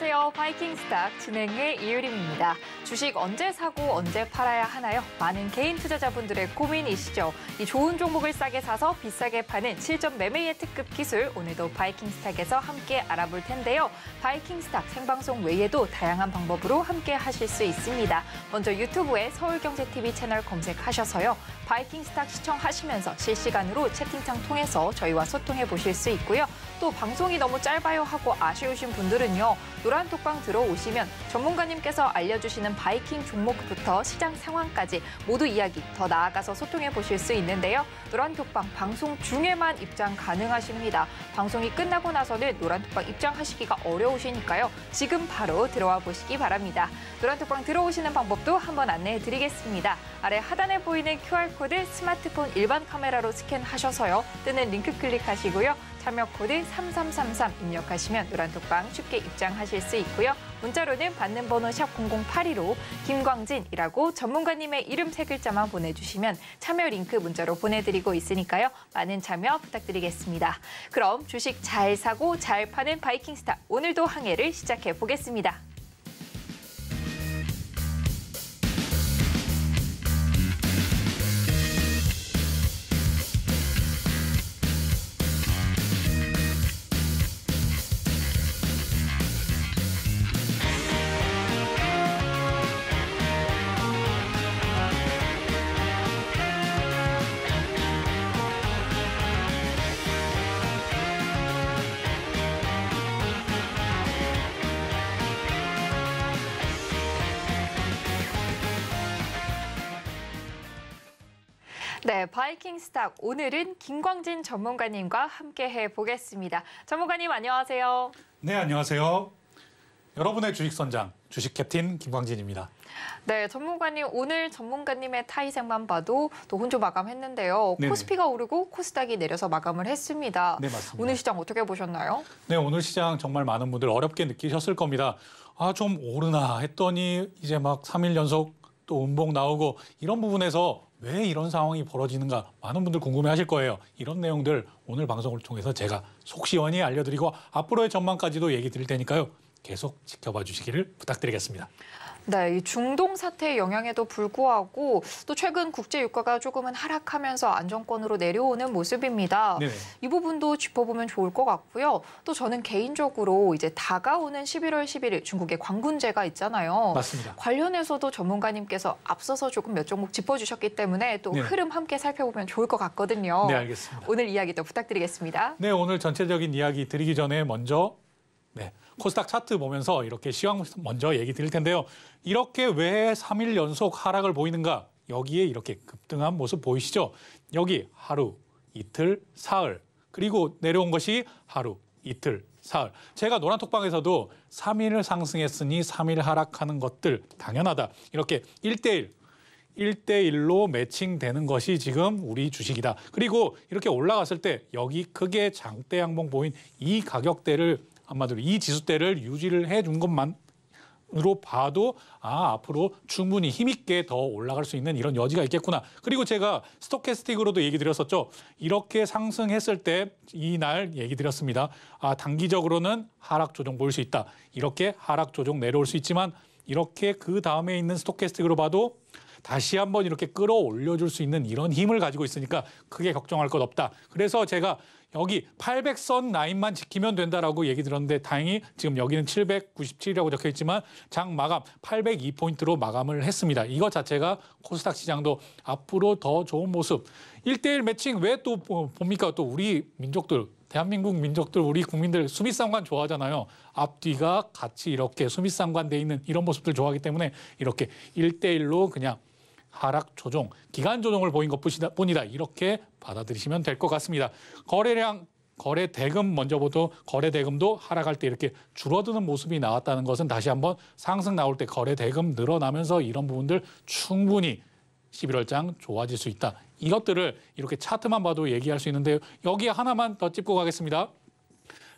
안녕하세요. 바이킹 스탁 진행의 이유림입니다. 주식 언제 사고 언제 팔아야 하나요? 많은 개인 투자자분들의 고민이시죠. 이 좋은 종목을 싸게 사서 비싸게 파는 7점 매매의 특급 기술 오늘도 바이킹 스탁에서 함께 알아볼 텐데요. 바이킹 스탁 생방송 외에도 다양한 방법으로 함께 하실 수 있습니다. 먼저 유튜브에 서울경제TV 채널 검색하셔서요. 바이킹 스탁 시청하시면서 실시간으로 채팅창 통해서 저희와 소통해 보실 수 있고요. 또 방송이 너무 짧아요 하고 아쉬우신 분들은요. 노란톡방 들어오시면 전문가님께서 알려주시는 바이킹 종목부터 시장 상황까지 모두 이야기 더 나아가서 소통해 보실 수 있는데요. 노란톡방 방송 중에만 입장 가능하십니다. 방송이 끝나고 나서는 노란톡방 입장하시기가 어려우시니까요. 지금 바로 들어와 보시기 바랍니다. 노란톡방 들어오시는 방법도 한번 안내해 드리겠습니다. 아래 하단에 보이는 QR코드 스마트폰 일반 카메라로 스캔하셔서요. 뜨는 링크 클릭하시고요. 참여 코드 3333 입력하시면 노란톡방 쉽게 입장하실 수 있고요. 문자로는 받는 번호 샵 0 0 8 1로 김광진이라고 전문가님의 이름 세 글자만 보내주시면 참여 링크 문자로 보내드리고 있으니까요. 많은 참여 부탁드리겠습니다. 그럼 주식 잘 사고 잘 파는 바이킹스타 오늘도 항해를 시작해 보겠습니다. 네, 바이킹 스탁 오늘은 김광진 전문가님과 함께 해보겠습니다. 전문가님 안녕하세요. 네, 안녕하세요. 여러분의 주식 선장, 주식 캡틴 김광진입니다. 네, 전문가님 오늘 전문가님의 타이색만 봐도 또 혼조 마감했는데요. 네네. 코스피가 오르고 코스닥이 내려서 마감을 했습니다. 네, 맞습니다. 오늘 시장 어떻게 보셨나요? 네, 오늘 시장 정말 많은 분들 어렵게 느끼셨을 겁니다. 아, 좀 오르나 했더니 이제 막 3일 연속 또 음봉 나오고 이런 부분에서 왜 이런 상황이 벌어지는가 많은 분들 궁금해하실 거예요. 이런 내용들 오늘 방송을 통해서 제가 속 시원히 알려드리고 앞으로의 전망까지도 얘기 드릴 테니까요. 계속 지켜봐 주시기를 부탁드리겠습니다. 네, 이 중동 사태의 영향에도 불구하고 또 최근 국제 유가가 조금은 하락하면서 안정권으로 내려오는 모습입니다. 네이 부분도 짚어보면 좋을 것 같고요. 또 저는 개인적으로 이제 다가오는 11월 11일 중국의 광군제가 있잖아요. 맞습니다. 관련해서도 전문가님께서 앞서서 조금 몇 종목 짚어주셨기 때문에 또 네. 흐름 함께 살펴보면 좋을 것 같거든요. 네, 알겠습니다. 오늘 이야기도 부탁드리겠습니다. 네, 오늘 전체적인 이야기 드리기 전에 먼저 네, 코스닥 차트 보면서 이렇게 시황 먼저 얘기 드릴 텐데요. 이렇게 왜 3일 연속 하락을 보이는가? 여기에 이렇게 급등한 모습 보이시죠? 여기 하루, 이틀, 사흘, 그리고 내려온 것이 하루, 이틀, 사흘. 제가 노란톡방에서도 3일을 상승했으니 3일 하락하는 것들 당연하다. 이렇게 1대1 1대1로 매칭되는 것이 지금 우리 주식이다. 그리고 이렇게 올라갔을 때 여기 크게 장대 양봉 보인 이 가격대를 한마디로 이 지수대를 유지를 해 준 것만 으로 봐도 아 앞으로 충분히 힘있게 더 올라갈 수 있는 이런 여지가 있겠구나. 그리고 제가 스토캐스틱으로도 얘기 드렸었죠. 이렇게 상승했을 때 이 날 얘기 드렸습니다. 아 단기적으로는 하락 조정 보일 수 있다. 이렇게 하락 조정 내려올 수 있지만 이렇게 그 다음에 있는 스토캐스틱으로 봐도 다시 한번 이렇게 끌어올려줄 수 있는 이런 힘을 가지고 있으니까 크게 걱정할 것 없다. 그래서 제가 여기 800선 라인만 지키면 된다라고 얘기 들었는데 다행히 지금 여기는 797이라고 적혀 있지만 장 마감 802포인트로 마감을 했습니다. 이거 자체가 코스닥 시장도 앞으로 더 좋은 모습. 1대1 매칭 왜 또 봅니까? 또 우리 민족들 대한민국 민족들 우리 국민들 수미상관 좋아하잖아요. 앞뒤가 같이 이렇게 수미상관돼 있는 이런 모습들 좋아하기 때문에 이렇게 1대1로 그냥 하락 조정, 기간 조정을 보인 것뿐이다 이렇게 받아들이시면 될 것 같습니다. 거래량 거래 대금 먼저 보도 거래 대금도 하락할 때 이렇게 줄어드는 모습이 나왔다는 것은 다시 한번 상승 나올 때 거래 대금 늘어나면서 이런 부분들 충분히 11월장 좋아질 수 있다. 이것들을 이렇게 차트만 봐도 얘기할 수있는데 여기 에 하나만 더 짚고 가겠습니다.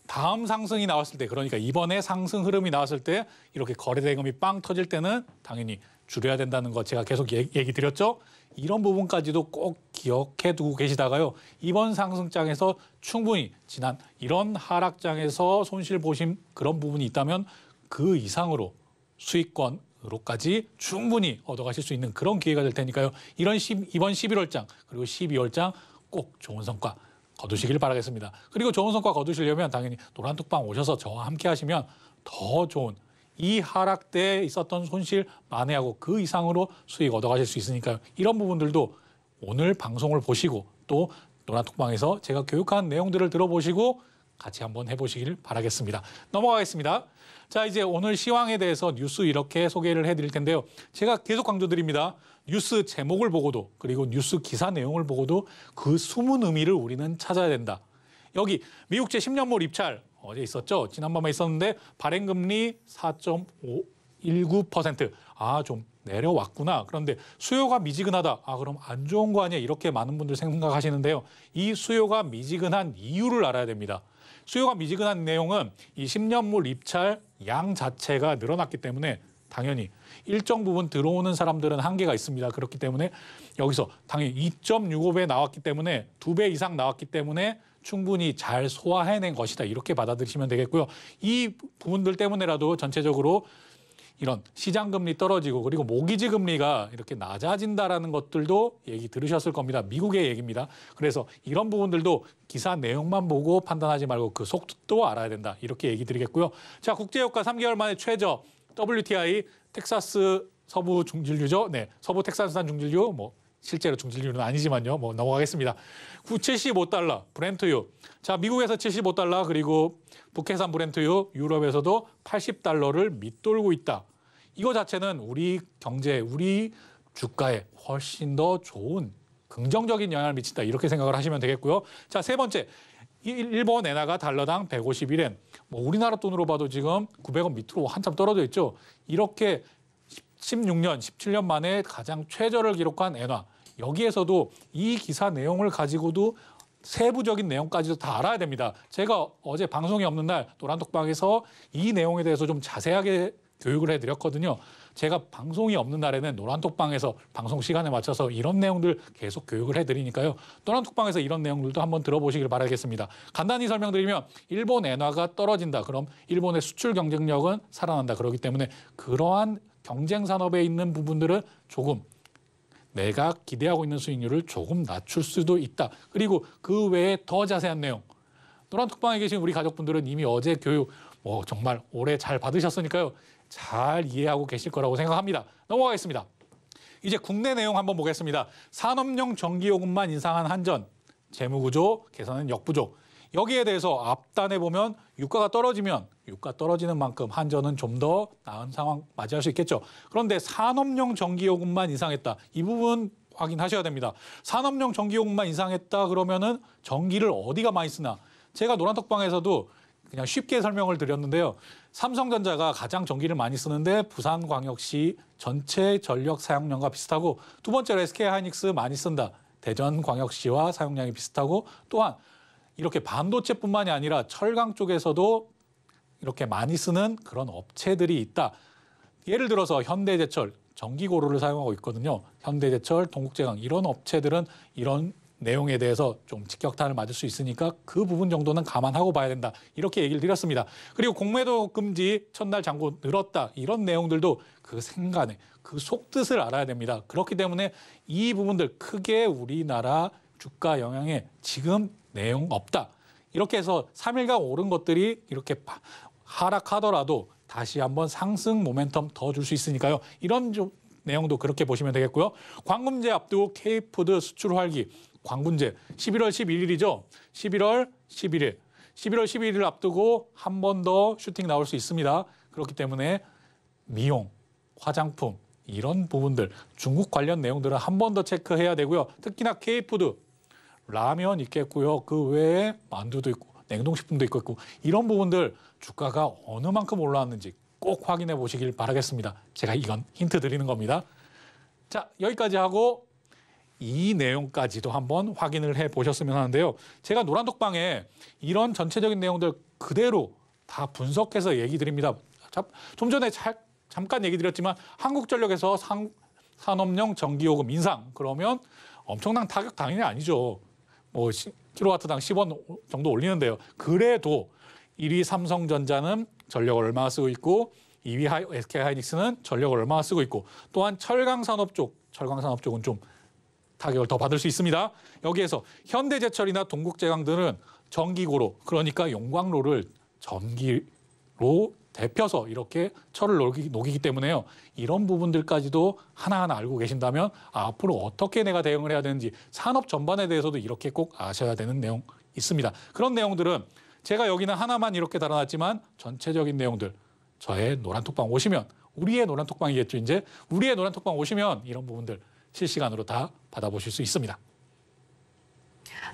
다음 상승이 나왔을 때 그러니까 이번에 상승 흐름이 나왔을 때 이렇게 거래 대금이 빵 터질 때는 당연히 줄여야 된다는 것 제가 계속 얘기 드렸죠. 이런 부분까지도 꼭 기억해 두고 계시다가요. 이번 상승장에서 충분히 지난 이런 하락장에서 손실 보신 그런 부분이 있다면 그 이상으로 수익권 으로까지 충분히 얻어가실 수 있는 그런 기회가 될 테니까요. 이런 10, 이번 11월장 그리고 12월장 꼭 좋은 성과 거두시길 바라겠습니다. 그리고 좋은 성과 거두시려면 당연히 노란뚝방 오셔서 저와 함께 하시면 더 좋은 이 하락 때 있었던 손실 만회하고 그 이상으로 수익 얻어가실 수 있으니까요. 이런 부분들도 오늘 방송을 보시고 또 노란톡방에서 제가 교육한 내용들을 들어보시고 같이 한번 해보시길 바라겠습니다. 넘어가겠습니다. 자, 이제 오늘 시황에 대해서 뉴스 이렇게 소개를 해드릴 텐데요. 제가 계속 강조드립니다. 뉴스 제목을 보고도 그리고 뉴스 기사 내용을 보고도 그 숨은 의미를 우리는 찾아야 된다. 여기 미국제 10년물 입찰 어제 있었죠. 지난밤에 있었는데 발행 금리 4.519%. 아, 좀 내려왔구나. 그런데 수요가 미지근하다. 아, 그럼 안 좋은 거 아니야? 이렇게 많은 분들 생각하시는데요. 이 수요가 미지근한 이유를 알아야 됩니다. 수요가 미지근한 내용은 이 10년물 입찰 양 자체가 늘어났기 때문에 당연히 일정 부분 들어오는 사람들은 한계가 있습니다. 그렇기 때문에 여기서 당연히 2.65배 나왔기 때문에 2배 이상 나왔기 때문에 충분히 잘 소화해낸 것이다. 이렇게 받아들이시면 되겠고요. 이 부분들 때문에라도 전체적으로 이런 시장 금리 떨어지고 그리고 모기지 금리가 이렇게 낮아진다라는 것들도 얘기 들으셨을 겁니다. 미국의 얘기입니다. 그래서 이런 부분들도 기사 내용만 보고 판단하지 말고 그 속도 알아야 된다. 이렇게 얘기 드리겠고요. 자, 국제유가 3개월 만에 최저 WTI 텍사스 서부 중질류죠. 네, 서부 텍사스산 중질류 뭐 실제로 중진률은 아니지만요. 뭐 넘어가겠습니다. 975달러 브렌트유. 자, 미국에서 75달러 그리고 북해산 브렌트유, 유럽에서도 80달러를 밑돌고 있다. 이거 자체는 우리 경제, 우리 주가에 훨씬 더 좋은 긍정적인 영향을 미친다. 이렇게 생각을 하시면 되겠고요. 자, 세 번째. 일본 엔화가 달러당 151엔. 뭐 우리나라 돈으로 봐도 지금 900원 밑으로 한참 떨어져 있죠. 이렇게 16년, 17년 만에 가장 최저를 기록한 엔화. 여기에서도 이 기사 내용을 가지고도 세부적인 내용까지도 다 알아야 됩니다. 제가 어제 방송이 없는 날 노란독방에서 이 내용에 대해서 좀 자세하게 교육을 해드렸거든요. 제가 방송이 없는 날에는 노란톡방에서 방송 시간에 맞춰서 이런 내용들 계속 교육을 해드리니까요. 노란톡방에서 이런 내용들도 한번 들어보시길 바라겠습니다. 간단히 설명드리면 일본 엔화가 떨어진다. 그럼 일본의 수출 경쟁력은 살아난다. 그러기 때문에 그러한 경쟁 산업에 있는 부분들은 조금 내가 기대하고 있는 수익률을 조금 낮출 수도 있다. 그리고 그 외에 더 자세한 내용. 노란 특방에 계신 우리 가족분들은 이미 어제 교육 뭐 정말 오래 잘 받으셨으니까요. 잘 이해하고 계실 거라고 생각합니다. 넘어가겠습니다. 이제 국내 내용 한번 보겠습니다. 산업용 전기요금만 인상한 한전, 재무구조, 개선은 역부족 여기에 대해서 앞단에 보면 유가가 떨어지면 유가 떨어지는 만큼 한전은 좀 더 나은 상황 맞이할 수 있겠죠. 그런데 산업용 전기요금만 인상했다. 이 부분 확인하셔야 됩니다. 산업용 전기요금만 인상했다 그러면은 전기를 어디가 많이 쓰나? 제가 노란톡방에서도 그냥 쉽게 설명을 드렸는데요. 삼성전자가 가장 전기를 많이 쓰는데 부산광역시 전체 전력 사용량과 비슷하고 두 번째로 SK하이닉스 많이 쓴다. 대전광역시와 사용량이 비슷하고 또한 이렇게 반도체뿐만이 아니라 철강 쪽에서도 이렇게 많이 쓰는 그런 업체들이 있다. 예를 들어서 현대제철 전기고루를 사용하고 있거든요. 현대제철, 동국제강 이런 업체들은 이런 내용에 대해서 좀 직격탄을 맞을 수 있으니까 그 부분 정도는 감안하고 봐야 된다. 이렇게 얘기를 드렸습니다. 그리고 공매도 금지 첫날 잔고 늘었다. 이런 내용들도 그 생간에 그 속뜻을 알아야 됩니다. 그렇기 때문에 이 부분들 크게 우리나라 주가 영향에 지금 내용 없다. 이렇게 해서 3일간 오른 것들이 이렇게 하락하더라도 다시 한번 상승 모멘텀 더 줄 수 있으니까요. 이런 좀 내용도 그렇게 보시면 되겠고요. 광금제 앞두고 케이푸드 수출 활기 광금제 11월 11일이죠. 11월 11일. 11월 11일 을 앞두고 한 번 더 슈팅 나올 수 있습니다. 그렇기 때문에 미용, 화장품 이런 부분들 중국 관련 내용들은 한 번 더 체크해야 되고요. 특히나 케이푸드 라면 있겠고요. 그 외에 만두도 있고 냉동식품도 있고 이런 부분들 주가가 어느 만큼 올라왔는지 꼭 확인해 보시길 바라겠습니다. 제가 이건 힌트 드리는 겁니다. 자, 여기까지 하고 이 내용까지도 한번 확인을 해 보셨으면 하는데요. 제가 노란독방에 이런 전체적인 내용들 그대로 다 분석해서 얘기 드립니다. 좀 전에 잠깐 얘기 드렸지만 한국전력에서 산업용 전기요금 인상 그러면 엄청난 타격 당연히 아니죠. 뭐 킬로와트당 10원 정도 올리는데요. 그래도 1위 삼성전자는 전력을 얼마 쓰고 있고 2위 SK 하이닉스는 전력을 얼마 쓰고 있고 또한 철강 산업 쪽, 철강 산업 쪽은 좀 타격을 더 받을 수 있습니다. 여기에서 현대제철이나 동국제강 등은 전기고로 그러니까 용광로를 전기로 데펴서 이렇게 철을 녹이기, 때문에요. 이런 부분들까지도 하나하나 알고 계신다면 앞으로 어떻게 내가 대응을 해야 되는지 산업 전반에 대해서도 이렇게 꼭 아셔야 되는 내용 있습니다. 그런 내용들은 제가 여기는 하나만 이렇게 달아놨지만 전체적인 내용들 저의 노란 톡방 오시면 우리의 노란 톡방이겠죠 이제 우리의 노란 톡방 오시면 이런 부분들 실시간으로 다 받아보실 수 있습니다.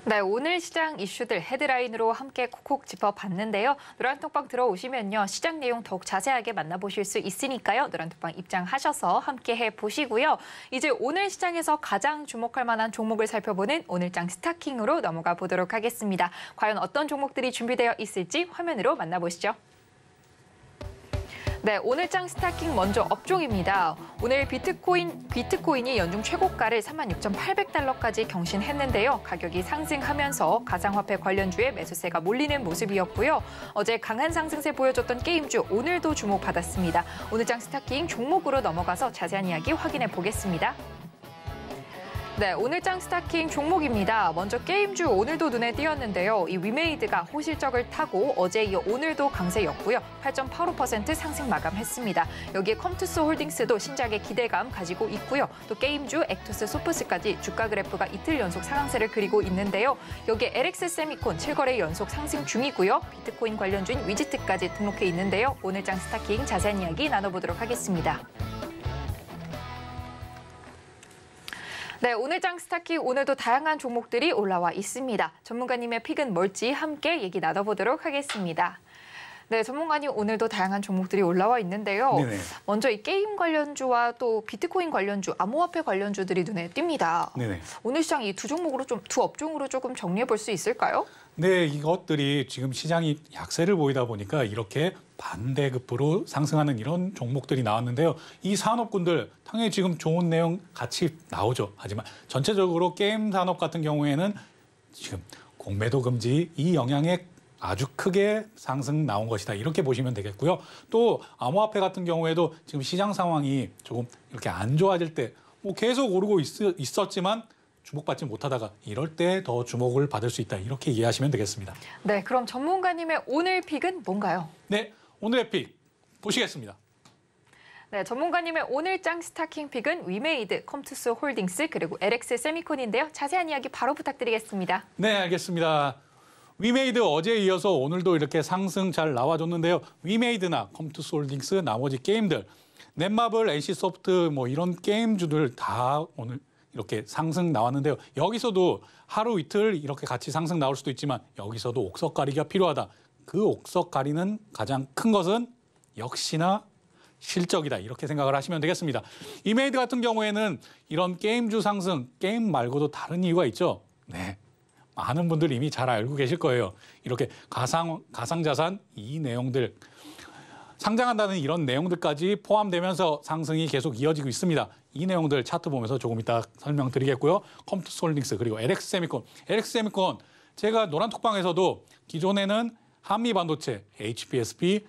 네, 오늘 시장 이슈들 헤드라인으로 함께 콕콕 짚어봤는데요. 노란톡방 들어오시면요. 시장 내용 더욱 자세하게 만나보실 수 있으니까요. 노란톡방 입장하셔서 함께 해보시고요. 이제 오늘 시장에서 가장 주목할 만한 종목을 살펴보는 오늘장 스타킹으로 넘어가 보도록 하겠습니다. 과연 어떤 종목들이 준비되어 있을지 화면으로 만나보시죠. 네, 오늘 장 스타킹 먼저 업종입니다. 오늘 비트코인, 비트코인이 연중 최고가를 36,800달러까지 경신했는데요. 가격이 상승하면서 가상화폐 관련주의 매수세가 몰리는 모습이었고요. 어제 강한 상승세 보여줬던 게임주 오늘도 주목받았습니다. 오늘 장 스타킹 종목으로 넘어가서 자세한 이야기 확인해 보겠습니다. 네, 오늘 장 스타킹 종목입니다. 먼저 게임주 오늘도 눈에 띄었는데요. 이 위메이드가 호실적을 타고 어제 이어 오늘도 강세였고요. 8.85% 상승 마감했습니다. 여기에 컴투스 홀딩스도 신작의 기대감 가지고 있고요. 또 게임주 액투스 소프스까지 주가 그래프가 이틀 연속 상승세를 그리고 있는데요. 여기에 LX 세미콘 7거래 연속 상승 중이고요. 비트코인 관련주인 위지트까지 등록해 있는데요. 오늘 장 스타킹 자세한 이야기 나눠보도록 하겠습니다. 네, 오늘 장스타키 오늘도 다양한 종목들이 올라와 있습니다. 전문가님의 픽은 뭘지 함께 얘기 나눠보도록 하겠습니다. 네, 전문가님 오늘도 다양한 종목들이 올라와 있는데요. 네네. 먼저 이 게임 관련주와 또 비트코인 관련주, 암호화폐 관련주들이 눈에 띕니다. 네네. 오늘 시장 이 두 종목으로 좀 두 업종으로 조금 정리해 볼 수 있을까요? 네, 이것들이 지금 시장이 약세를 보이다 보니까 이렇게 반대급부로 상승하는 이런 종목들이 나왔는데요. 이 산업군들 당연히 지금 좋은 내용 같이 나오죠. 하지만 전체적으로 게임 산업 같은 경우에는 지금 공매도 금지 이 영향에 아주 크게 상승 나온 것이다. 이렇게 보시면 되겠고요. 또 암호화폐 같은 경우에도 지금 시장 상황이 조금 이렇게 안 좋아질 때 뭐 계속 오르고 있, 있었지만 주목받지 못하다가 이럴 때 더 주목을 받을 수 있다. 이렇게 이해하시면 되겠습니다. 네, 그럼 전문가님의 오늘 픽은 뭔가요? 네, 오늘의 픽 보시겠습니다. 네, 전문가님의 오늘 장 스타킹 픽은 위메이드, 컴투스 홀딩스, 그리고 LX 세미콘인데요. 자세한 이야기 바로 부탁드리겠습니다. 네, 알겠습니다. 위메이드 어제 이어서 오늘도 이렇게 상승 잘 나와줬는데요. 위메이드나 컴투스 홀딩스, 나머지 게임들, 넷마블, NC소프트 뭐 이런 게임주들 다 오늘 이렇게 상승 나왔는데요. 여기서도 하루 이틀 이렇게 같이 상승 나올 수도 있지만 여기서도 옥석 가리가 기 필요하다. 그 옥석 가리는 가장 큰 것은 역시나 실적이다 이렇게 생각을 하시면 되겠습니다. 이메이드 같은 경우에는 이런 게임주 상승, 게임 말고도 다른 이유가 있죠. 네. 많은 분들 이미 잘 알고 계실 거예요. 이렇게 가상 가상 자산 이 내용들 상장한다는 이런 내용들까지 포함되면서 상승이 계속 이어지고 있습니다. 이 내용들 차트 보면서 조금 이따 설명드리겠고요. 컴투솔링스 그리고 LX 세미콘. LX 세미콘 제가 노란 톡방에서도 기존에는 한미 반도체, HPSP,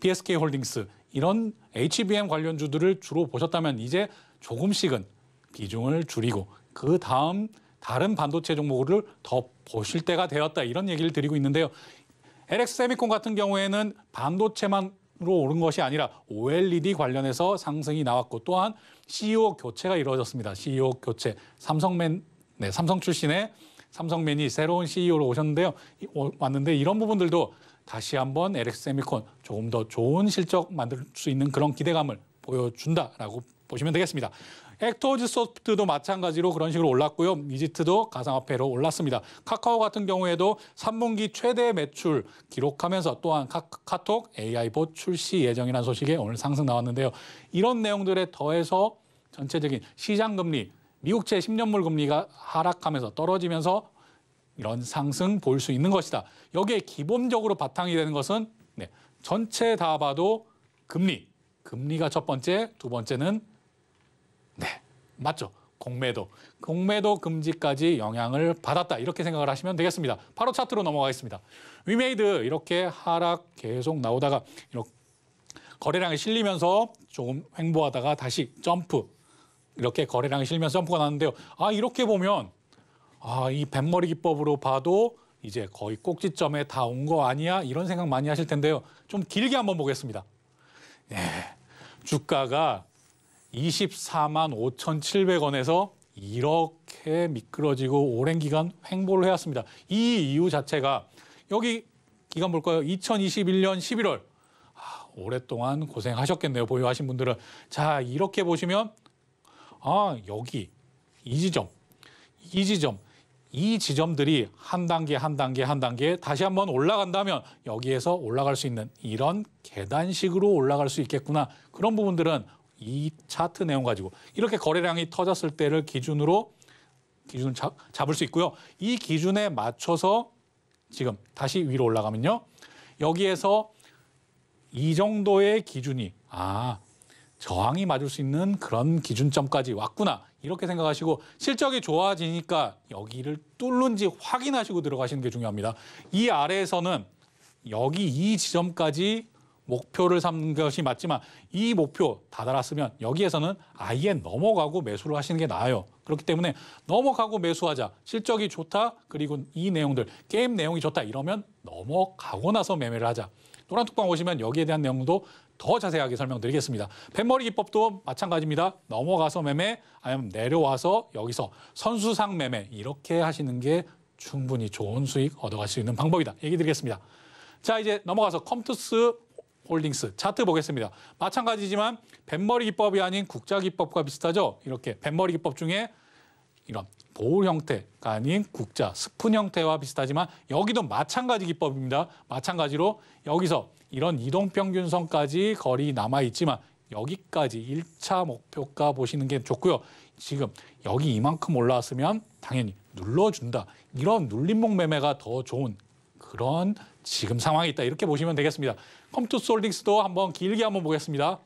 BSK 홀딩스 이런 HBM 관련주들을 주로 보셨다면 이제 조금씩은 비중을 줄이고 그 다음 다른 반도체 종목을 더 보실 때가 되었다 이런 얘기를 드리고 있는데요. LX 세미콘 같은 경우에는 반도체만 오른 것이 아니라 OLED 관련해서 상승이 나왔고 또한 CEO 교체가 이루어졌습니다. CEO 교체. 삼성맨 네, 삼성 출신의 삼성맨이 새로운 CEO로 오셨는데요. 왔는데 이런 부분들도 다시 한번 LX세미콘 조금 더 좋은 실적 만들 수 있는 그런 기대감을 보여준다라고 보시면 되겠습니다. 액터즈 소프트도 마찬가지로 그런 식으로 올랐고요. 이지트도 가상화폐로 올랐습니다. 카카오 같은 경우에도 3분기 최대 매출 기록하면서 또한 카, 톡 AI봇 출시 예정이라는 소식에 오늘 상승 나왔는데요. 이런 내용들에 더해서 전체적인 시장 금리, 미국채 10년물 금리가 하락하면서 떨어지면서 이런 상승 볼 수 있는 것이다. 여기에 기본적으로 바탕이 되는 것은 네, 전체 다 봐도 금리, 금리가 첫 번째, 두 번째는 네, 맞죠. 공매도, 공매도 금지까지 영향을 받았다 이렇게 생각을 하시면 되겠습니다. 바로 차트로 넘어가겠습니다. 위메이드 이렇게 하락 계속 나오다가 이렇게 거래량이 실리면서 조금 횡보하다가 다시 점프 이렇게 거래량이 실리면서 점프가 나는데요. 아 이렇게 보면 아이 뱃머리 기법으로 봐도 이제 거의 꼭지점에 다 온 거 아니야 이런 생각 많이 하실 텐데요. 좀 길게 한번 보겠습니다. 네, 주가가 24만 5,700원에서 이렇게 미끄러지고 오랜 기간 횡보를 해왔습니다. 이 이유 자체가 여기 기간 볼까요? 2021년 11월. 아, 오랫동안 고생하셨겠네요. 보유하신 분들은. 자, 이렇게 보시면 아, 여기 이 지점, 이 지점, 이 지점들이 한 단계 한 단계 한 단계 다시 한번 올라간다면 여기에서 올라갈 수 있는 이런 계단식으로 올라갈 수 있겠구나. 그런 부분들은 이 차트 내용 가지고 이렇게 거래량이 터졌을 때를 기준으로 기준을 잡, 잡을 수 있고요. 이 기준에 맞춰서 지금 다시 위로 올라가면요. 여기에서 이 정도의 기준이 아 저항이 맞을 수 있는 그런 기준점까지 왔구나 이렇게 생각하시고 실적이 좋아지니까 여기를 뚫는지 확인하시고 들어가시는 게 중요합니다. 이 아래에서는 여기 이 지점까지 목표를 삼는 것이 맞지만 이 목표 다달았으면 여기에서는 아예 넘어가고 매수를 하시는 게 나아요. 그렇기 때문에 넘어가고 매수하자. 실적이 좋다. 그리고 이 내용들 게임 내용이 좋다. 이러면 넘어가고 나서 매매를 하자. 노란 톡방 오시면 여기에 대한 내용도 더 자세하게 설명드리겠습니다. 뱃머리 기법도 마찬가지입니다. 넘어가서 매매 아니면 내려와서 여기서 선수상 매매 이렇게 하시는 게 충분히 좋은 수익 얻어갈 수 있는 방법이다. 얘기 드리겠습니다. 자 이제 넘어가서 컴투스 홀딩스 차트 보겠습니다. 마찬가지지만 뱃머리 기법이 아닌 국자 기법과 비슷하죠. 이렇게 뱃머리 기법 중에 이런 보울 형태가 아닌 국자, 스푼 형태와 비슷하지만 여기도 마찬가지 기법입니다. 마찬가지로 여기서 이런 이동평균선까지 거리 남아있지만 여기까지 1차 목표가 보시는 게 좋고요. 지금 여기 이만큼 올라왔으면 당연히 눌러준다. 이런 눌림목 매매가 더 좋은 그런 지금 상황이 있다. 이렇게 보시면 되겠습니다. 컴퓨터 솔딩스도 한번 길게 한번 보겠습니다.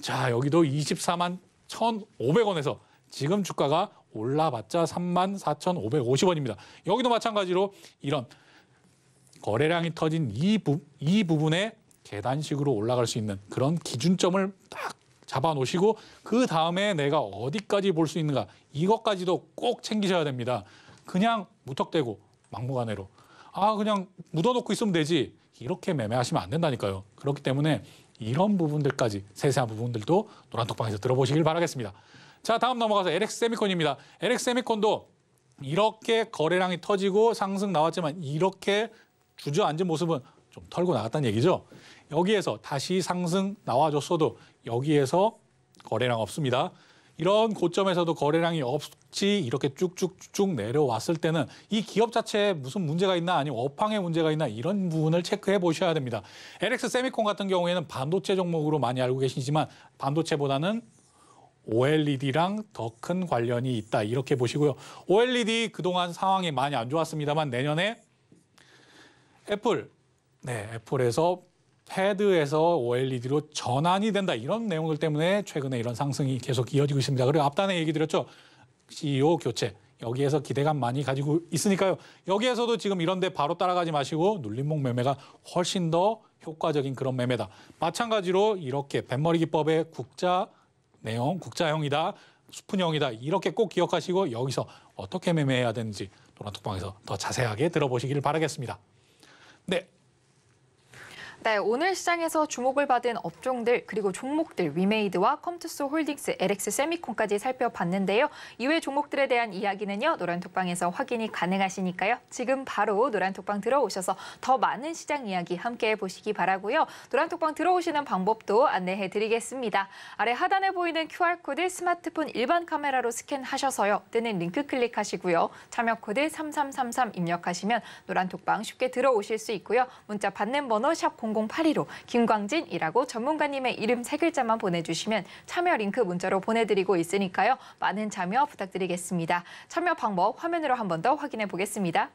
자, 여기도 24만 1,500원에서 지금 주가가 올라봤자 3만 4,550원입니다. 여기도 마찬가지로 이런 거래량이 터진 이, 부, 이 부분에 계단식으로 올라갈 수 있는 그런 기준점을 딱 잡아놓으시고 그 다음에 내가 어디까지 볼 수 있는가 이것까지도 꼭 챙기셔야 됩니다. 그냥 무턱대고 막무가내로 아 그냥 묻어놓고 있으면 되지 이렇게 매매하시면 안 된다니까요. 그렇기 때문에 이런 부분들까지 세세한 부분들도 노란톡방에서 들어보시길 바라겠습니다. 자, 다음 넘어가서 LX 세미콘입니다. LX 세미콘도 이렇게 거래량이 터지고 상승 나왔지만 이렇게 주저앉은 모습은 좀 털고 나갔다는 얘기죠. 여기에서 다시 상승 나와줬어도 여기에서 거래량 없습니다. 이런 고점에서도 거래량이 없, 이렇게 쭉쭉쭉 내려왔을 때는 이 기업 자체에 무슨 문제가 있나 아니면 업황에 문제가 있나 이런 부분을 체크해 보셔야 됩니다. LX 세미콘 같은 경우에는 반도체 종목으로 많이 알고 계시지만 반도체보다는 OLED랑 더 큰 관련이 있다 이렇게 보시고요. OLED 그동안 상황이 많이 안 좋았습니다만 내년에 애플 네, 애플에서 패드에서 OLED로 전환이 된다 이런 내용들 때문에 최근에 이런 상승이 계속 이어지고 있습니다. 그리고 앞단에 얘기 드렸죠. CEO 교체 여기에서 기대감 많이 가지고 있으니까요. 여기에서도 지금 이런데 바로 따라가지 마시고 눌림목 매매가 훨씬 더 효과적인 그런 매매다. 마찬가지로 이렇게 뱃머리 기법의 국자 내용, 국자형이다, 수푼형이다 이렇게 꼭 기억하시고 여기서 어떻게 매매해야 되는지 노란톡방에서 더 자세하게 들어보시길 바라겠습니다. 네, 네, 오늘 시장에서 주목을 받은 업종들 그리고 종목들 위메이드와 컴투스 홀딩스, LX 세미콘까지 살펴봤는데요. 이외 종목들에 대한 이야기는요. 노란톡방에서 확인이 가능하시니까요. 지금 바로 노란톡방 들어오셔서 더 많은 시장 이야기 함께 해 보시기 바라고요. 노란톡방 들어오시는 방법도 안내해 드리겠습니다. 아래 하단에 보이는 QR코드 스마트폰 일반 카메라로 스캔하셔서요. 뜨는 링크 클릭하시고요. 참여 코드 3333 입력하시면 노란톡방 쉽게 들어오실 수 있고요. 문자 받는 번호 샵0 0 0 8 1로 김광진이라고 전문가님의 이름 세 글자만 보내주시면 참여 링크 문자로 보내드리고 있으니까요. 많은 참여 부탁드리겠습니다. 참여 방법 화면으로 한 번 더 확인해 보겠습니다.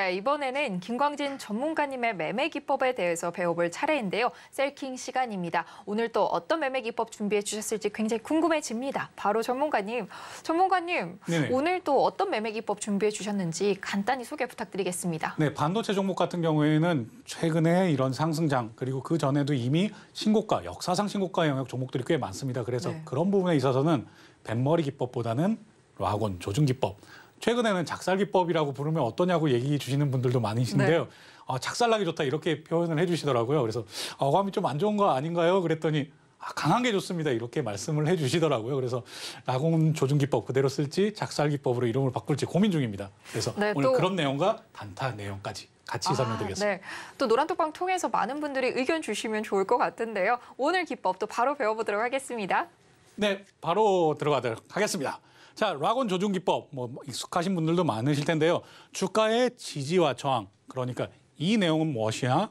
네, 이번에는 김광진 전문가님의 매매 기법에 대해서 배워볼 차례인데요. 셀킹 시간입니다. 오늘 또 어떤 매매 기법 준비해 주셨을지 굉장히 궁금해집니다. 바로 전문가님. 전문가님, 네네. 오늘 또 어떤 매매 기법 준비해 주셨는지 간단히 소개 부탁드리겠습니다. 네, 반도체 종목 같은 경우에는 최근에 이런 상승장 그리고 그 전에도 이미 신고가, 역사상 신고가 영역 종목들이 꽤 많습니다. 그래서 네. 그런 부분에 있어서는 뱃머리 기법보다는 락곤 조준 기법 최근에는 작살기법이라고 부르면 어떠냐고 얘기해 주시는 분들도 많으신데요. 네. 아, 작살나기 좋다 이렇게 표현을 해주시더라고요. 그래서 아, 어감이 좀 안 좋은 거 아닌가요? 그랬더니 아, 강한 게 좋습니다 이렇게 말씀을 해주시더라고요. 그래서 라공 조준기법 그대로 쓸지 작살기법으로 이름을 바꿀지 고민 중입니다. 그래서 네, 오늘 또... 그런 내용과 단타 내용까지 같이 아, 설명드리겠습니다. 네. 또 노란톡방 통해서 많은 분들이 의견 주시면 좋을 것 같은데요. 오늘 기법도 바로 배워보도록 하겠습니다. 네, 바로 들어가도록 하겠습니다. 자, 락곤 조준 기법 뭐 익숙하신 분들도 많으실 텐데요. 주가의 지지와 저항. 그러니까 이 내용은 무엇이야?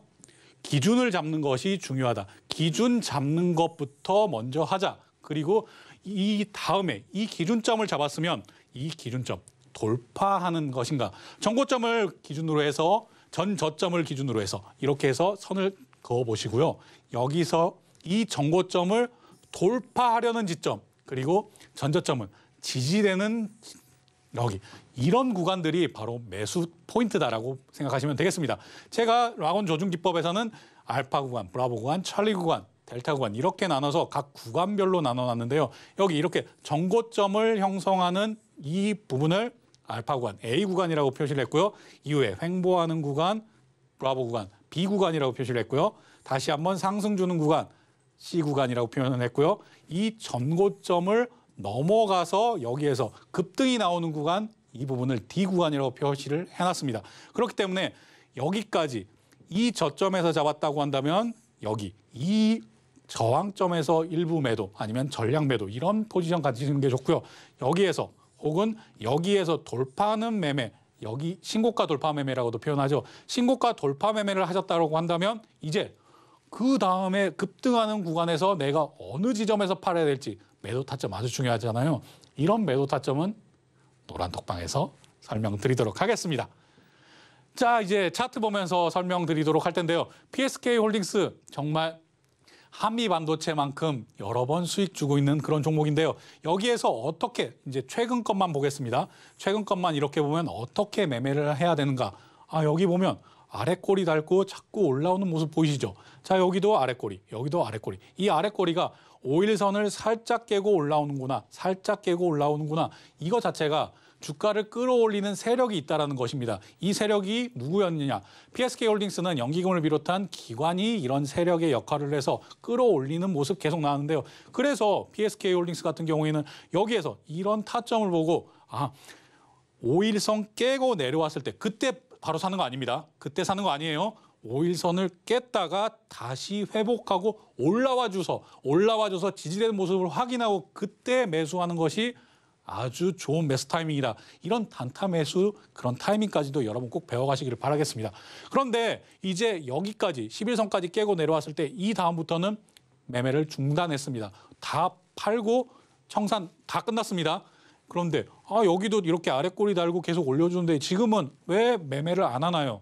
기준을 잡는 것이 중요하다. 기준 잡는 것부터 먼저 하자. 그리고 이 다음에 이 기준점을 잡았으면 이 기준점 돌파하는 것인가? 정고점을 기준으로 해서 전 저점을 기준으로 해서 이렇게 해서 선을 그어 보시고요. 여기서 이 정고점을 돌파하려는 지점 그리고 전저점은 지지되는 여기 이런 구간들이 바로 매수 포인트다라고 생각하시면 되겠습니다. 제가 락원 조준 기법에서는 알파 구간, 브라보 구간, 찰리 구간, 델타 구간 이렇게 나눠서 각 구간별로 나눠놨는데요. 여기 이렇게 정고점을 형성하는 이 부분을 알파 구간, A 구간이라고 표시를 했고요. 이후에 횡보하는 구간, 브라보 구간, B 구간이라고 표시를 했고요. 다시 한번 상승 주는 구간, C 구간이라고 표현을 했고요. 이 전고점을 넘어가서 여기에서 급등이 나오는 구간 이 부분을 D 구간이라고 표시를 해놨습니다. 그렇기 때문에 여기까지 이 저점에서 잡았다고 한다면 여기 이 저항점에서 일부 매도 아니면 전량 매도 이런 포지션 가지시는 게 좋고요. 여기에서 혹은 여기에서 돌파하는 매매 여기 신고가 돌파 매매라고도 표현하죠. 신고가 돌파 매매를 하셨다고 한다면 이제 그 다음에 급등하는 구간에서 내가 어느 지점에서 팔아야 될지 매도 타점 아주 중요하잖아요. 이런 매도 타점은 노란 독방에서 설명드리도록 하겠습니다. 자, 이제 차트 보면서 설명드리도록 할 텐데요. PSK 홀딩스 정말 한미 반도체만큼 여러 번 수익 주고 있는 그런 종목인데요. 여기에서 어떻게 이제 최근 것만 보겠습니다. 최근 것만 이렇게 보면 어떻게 매매를 해야 되는가? 아, 여기 보면 아래 꼬리 닳고 자꾸 올라오는 모습 보이시죠? 자, 여기도 아래 꼬리, 여기도 아래 꼬리. 이 아래 꼬리가 5일선을 살짝 깨고 올라오는구나, 살짝 깨고 올라오는구나. 이거 자체가 주가를 끌어올리는 세력이 있다는 것입니다. 이 세력이 누구였느냐. PSK홀딩스는 연기금을 비롯한 기관이 이런 세력의 역할을 해서 끌어올리는 모습 계속 나왔는데요. 그래서 PSK홀딩스 같은 경우에는 여기에서 이런 타점을 보고 아, 5일선 깨고 내려왔을 때 그때 바로 사는 거 아닙니다. 그때 사는 거 아니에요. 5일선을 깼다가 다시 회복하고 올라와 줘서 올라와 줘서 지지된 모습을 확인하고 그때 매수하는 것이 아주 좋은 매수 타이밍이다. 이런 단타 매수 그런 타이밍까지도 여러분 꼭 배워가시기를 바라겠습니다. 그런데 이제 여기까지 11선까지 깨고 내려왔을 때 이 다음부터는 매매를 중단했습니다. 다 팔고 청산 다 끝났습니다. 그런데 아 여기도 이렇게 아래 꼬리 달고 계속 올려주는데 지금은 왜 매매를 안 하나요?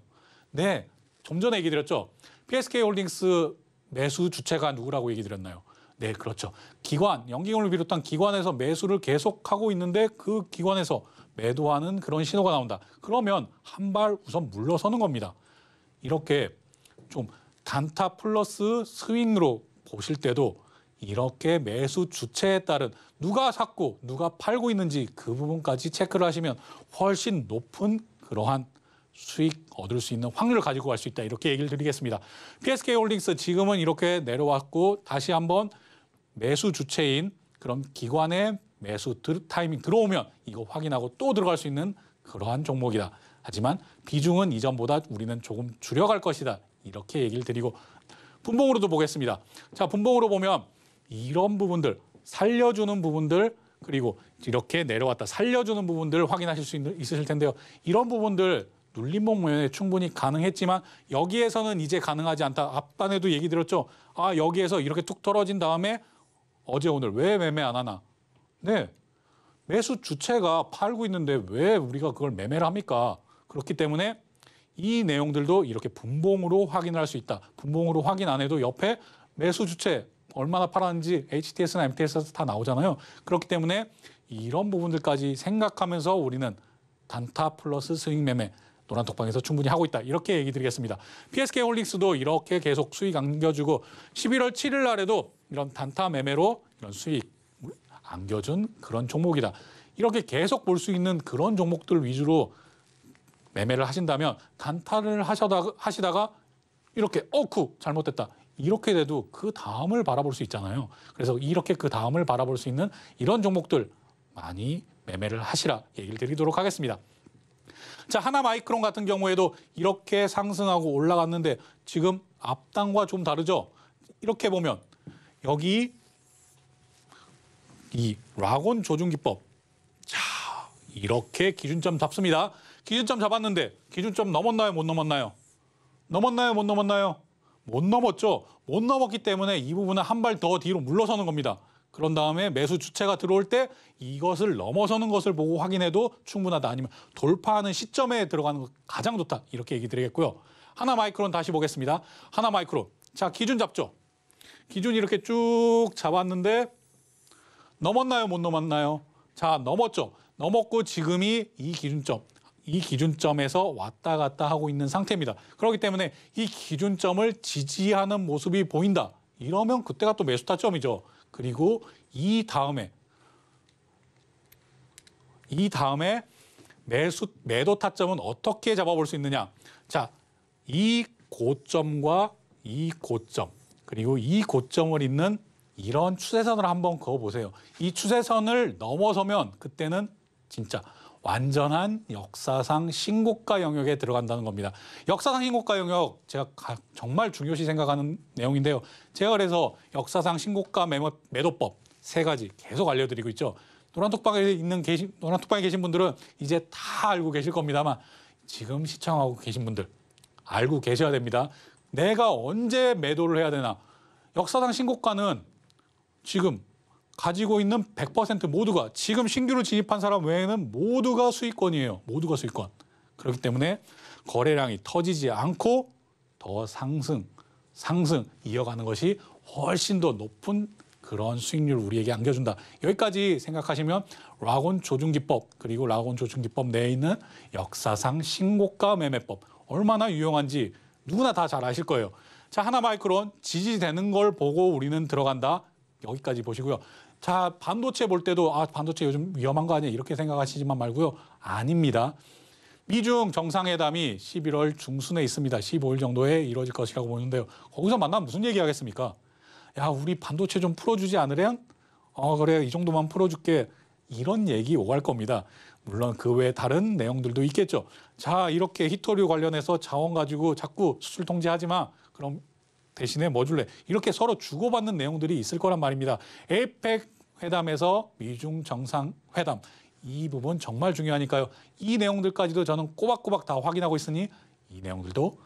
네, 좀 전에 얘기 드렸죠. PSK 홀딩스 매수 주체가 누구라고 얘기 드렸나요? 네, 그렇죠. 기관, 연기금을 비롯한 기관에서 매수를 계속하고 있는데 그 기관에서 매도하는 그런 신호가 나온다. 그러면 한 발 우선 물러서는 겁니다. 이렇게 좀 단타 플러스 스윙으로 보실 때도 이렇게 매수 주체에 따른 누가 샀고 누가 팔고 있는지 그 부분까지 체크를 하시면 훨씬 높은 그러한 수익 얻을 수 있는 확률을 가지고 갈 수 있다 이렇게 얘기를 드리겠습니다. PSK 홀딩스 지금은 이렇게 내려왔고 다시 한번 매수 주체인 그런 기관의 매수 타이밍 들어오면 이거 확인하고 또 들어갈 수 있는 그러한 종목이다. 하지만 비중은 이전보다 우리는 조금 줄여갈 것이다. 이렇게 얘기를 드리고 분봉으로도 보겠습니다. 자, 분봉으로 보면 이런 부분들 살려주는 부분들 그리고 이렇게 내려왔다 살려주는 부분들 확인하실 수 있, 있으실 텐데요. 이런 부분들 눌림목 모형에 충분히 가능했지만 여기에서는 이제 가능하지 않다. 앞단에도 얘기 들었죠. 아 여기에서 이렇게 툭 떨어진 다음에 어제 오늘 왜 매매 안 하나? 네. 매수 주체가 팔고 있는데 왜 우리가 그걸 매매를 합니까? 그렇기 때문에 이 내용들도 이렇게 분봉으로 확인할수 있다. 분봉으로 확인 안 해도 옆에 매수 주체 얼마나 팔았는지 HTS나 MTS에서 다 나오잖아요. 그렇기 때문에 이런 부분들까지 생각하면서 우리는 단타 플러스 스윙 매매 노란톡방에서 충분히 하고 있다. 이렇게 얘기 드리겠습니다. PSK 홀릭스도 이렇게 계속 수익 안겨주고 11월 7일 날에도 이런 단타 매매로 이런 수익 안겨준 그런 종목이다. 이렇게 계속 볼 수 있는 그런 종목들 위주로 매매를 하신다면 단타를 하셔다, 하시다가 이렇게 어쿠 잘못됐다. 이렇게 돼도 그 다음을 바라볼 수 있잖아요. 그래서 이렇게 그 다음을 바라볼 수 있는 이런 종목들 많이 매매를 하시라 얘기를 드리도록 하겠습니다. 자, 하나 마이크론 같은 경우에도 이렇게 상승하고 올라갔는데 지금 앞당과 좀 다르죠? 이렇게 보면 여기 이 라곤 조준 기법. 자, 이렇게 기준점 잡습니다. 기준점 잡았는데 기준점 넘었나요? 못 넘었나요? 넘었나요? 못 넘었나요? 못 넘었죠. 못 넘었기 때문에 이 부분은 한 발 더 뒤로 물러서는 겁니다. 그런 다음에 매수 주체가 들어올 때 이것을 넘어서는 것을 보고 확인해도 충분하다 아니면 돌파하는 시점에 들어가는 것 가장 좋다 이렇게 얘기 드리겠고요. 하나 마이크론 다시 보겠습니다. 하나 마이크론. 자 기준 잡죠. 기준 이렇게 쭉 잡았는데 넘었나요 못 넘었나요? 자 넘었죠. 넘었고 지금이 이 기준점 이 기준점에서 왔다 갔다 하고 있는 상태입니다. 그렇기 때문에 이 기준점을 지지하는 모습이 보인다. 이러면 그때가 또 매수 타점이죠. 그리고 이 다음에 이 다음에 매수 매도 타점은 어떻게 잡아볼 수 있느냐? 자, 이 고점과 이 고점 그리고 이 고점을 잇는 이런 추세선을 한번 그어 보세요. 이 추세선을 넘어서면 그때는 진짜 완전한 역사상 신고가 영역에 들어간다는 겁니다. 역사상 신고가 영역 제가 정말 중요시 생각하는 내용인데요. 제가 그래서 역사상 신고가 매도법 세 가지 계속 알려드리고 있죠. 노란톡방에 있는 계신 노란톡방에 계신 분들은 이제 다 알고 계실 겁니다만 지금 시청하고 계신 분들 알고 계셔야 됩니다. 내가 언제 매도를 해야 되나? 역사상 신고가는 지금 가지고 있는 100% 모두가 지금 신규로 진입한 사람 외에는 모두가 수익권이에요. 모두가 수익권. 그렇기 때문에 거래량이 터지지 않고 더 상승, 상승 이어가는 것이 훨씬 더 높은 그런 수익률 우리에게 안겨준다. 여기까지 생각하시면 라곤 조중기법 그리고 라곤 조중기법 내에 있는 역사상 신고가 매매법 얼마나 유용한지 누구나 다 잘 아실 거예요. 자 하나 마이크론 지지되는 걸 보고 우리는 들어간다. 여기까지 보시고요. 자, 반도체 볼 때도 아, 반도체 요즘 위험한 거 아니야? 이렇게 생각하시지만 말고요. 아닙니다. 미중 정상회담이 11월 중순에 있습니다. 15일 정도에 이루어질 것이라고 보는데요. 거기서 만나면 무슨 얘기 하겠습니까? 야, 우리 반도체 좀 풀어주지 않으렴? 어, 그래. 이 정도만 풀어줄게. 이런 얘기 오갈 겁니다. 물론 그 외에 다른 내용들도 있겠죠. 자, 이렇게 히토류 관련해서 자원 가지고 자꾸 수출 통제하지 마. 그럼 대신에 뭐 줄래? 이렇게 서로 주고받는 내용들이 있을 거란 말입니다. 에펙 회담에서 미중 정상 회담 이 부분 정말 중요하니까요. 이 내용들까지도 저는 꼬박꼬박 다 확인하고 있으니 이 내용들도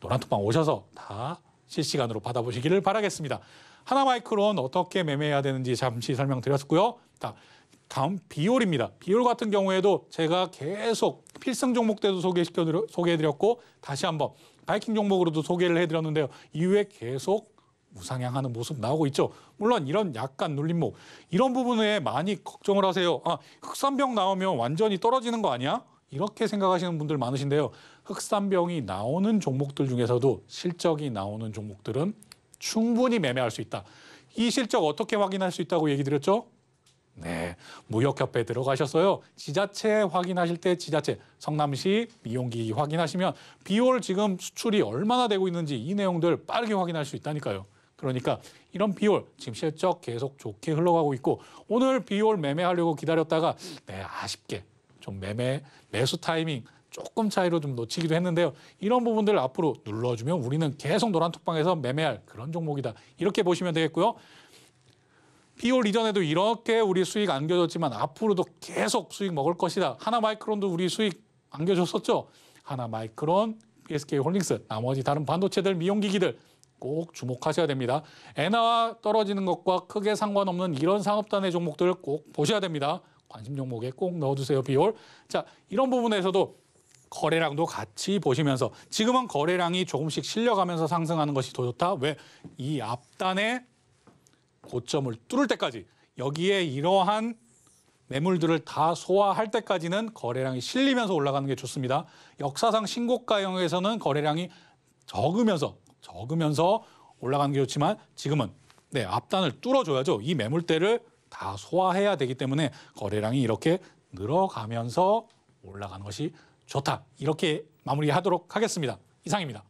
노란톡방 오셔서 다 실시간으로 받아보시기를 바라겠습니다. 하나마이크론 어떻게 매매해야 되는지 잠시 설명드렸고요. 다음 비올입니다. 비올 같은 경우에도 제가 계속 필승 종목 때도 소개시켜 소개해드렸고 다시 한번 바이킹 종목으로도 소개를 해드렸는데요. 이후에 계속 우상향하는 모습 나오고 있죠. 물론 이런 약간 눌림목 이런 부분에 많이 걱정을 하세요. 아 흑산병 나오면 완전히 떨어지는 거 아니야? 이렇게 생각하시는 분들 많으신데요. 흑산병이 나오는 종목들 중에서도 실적이 나오는 종목들은 충분히 매매할 수 있다. 이 실적 어떻게 확인할 수 있다고 얘기 드렸죠? 네, 무역협회 들어가셨어요. 지자체 확인하실 때 지자체 성남시 미용기 확인하시면 비올 지금 수출이 얼마나 되고 있는지 이 내용들 빠르게 확인할 수 있다니까요. 그러니까 이런 비올 지금 실적 계속 좋게 흘러가고 있고 오늘 비올 매매하려고 기다렸다가 네, 아쉽게 좀 매매 매수 타이밍 조금 차이로 좀 놓치기도 했는데요. 이런 부분들 앞으로 눌러주면 우리는 계속 노란 톡방에서 매매할 그런 종목이다. 이렇게 보시면 되겠고요. 비올 이전에도 이렇게 우리 수익 안겨줬지만 앞으로도 계속 수익 먹을 것이다. 하나 마이크론도 우리 수익 안겨줬었죠. 하나 마이크론, p SK 홀링스, 나머지 다른 반도체들, 미용기기들 꼭 주목하셔야 됩니다. 엔화와 떨어지는 것과 크게 상관없는 이런 상업단의 종목들 꼭 보셔야 됩니다. 관심 종목에 꼭넣어주세요 비올. 자, 이런 부분에서도 거래량도 같이 보시면서 지금은 거래량이 조금씩 실려가면서 상승하는 것이 더 좋다. 왜? 이 앞단에 고점을 뚫을 때까지 여기에 이러한 매물들을 다 소화할 때까지는 거래량이 실리면서 올라가는 게 좋습니다. 역사상 신고가 영역에서는 거래량이 적으면서 적으면서 올라가는 게 좋지만 지금은 네, 앞단을 뚫어줘야죠. 이 매물대를 다 소화해야 되기 때문에 거래량이 이렇게 늘어가면서 올라가는 것이 좋다. 이렇게 마무리하도록 하겠습니다. 이상입니다.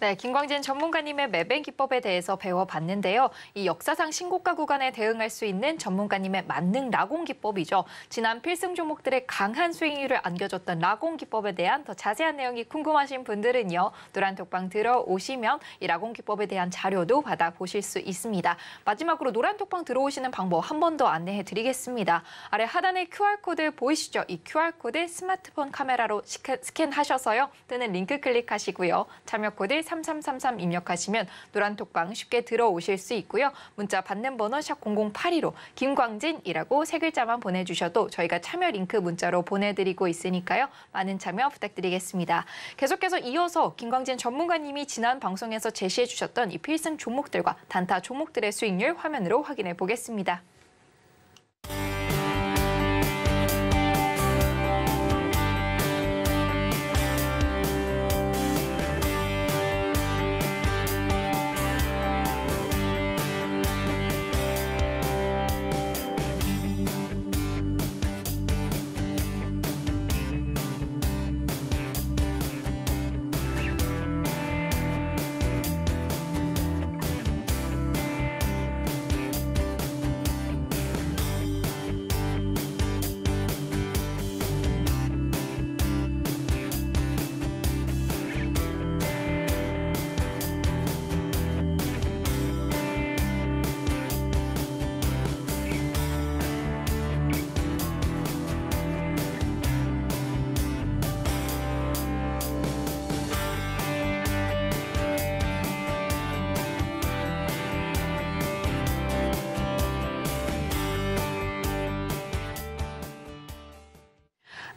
네, 김광진 전문가님의 매뱅 기법에 대해서 배워봤는데요. 이 역사상 신고가 구간에 대응할 수 있는 전문가님의 만능 라공 기법이죠. 지난 필승 종목들의 강한 수윙률을 안겨줬던 라공 기법에 대한 더 자세한 내용이 궁금하신 분들은요. 노란톡방 들어오시면 이 라공 기법에 대한 자료도 받아보실 수 있습니다. 마지막으로 노란톡방 들어오시는 방법 한 번 더 안내해드리겠습니다. 아래 하단에 QR코드 보이시죠? 이 QR코드 스마트폰 카메라로 스캔하셔서요. 또는 링크 클릭하시고요. 참여 코드 3333 입력하시면 노란톡방 쉽게 들어오실 수 있고요. 문자 받는 번호 샵 0082로 김광진이라고 세 글자만 보내주셔도 저희가 참여 링크 문자로 보내드리고 있으니까요. 많은 참여 부탁드리겠습니다. 계속해서 이어서 김광진 전문가님이 지난 방송에서 제시해 주셨던 이 필승 종목들과 단타 종목들의 수익률 화면으로 확인해 보겠습니다.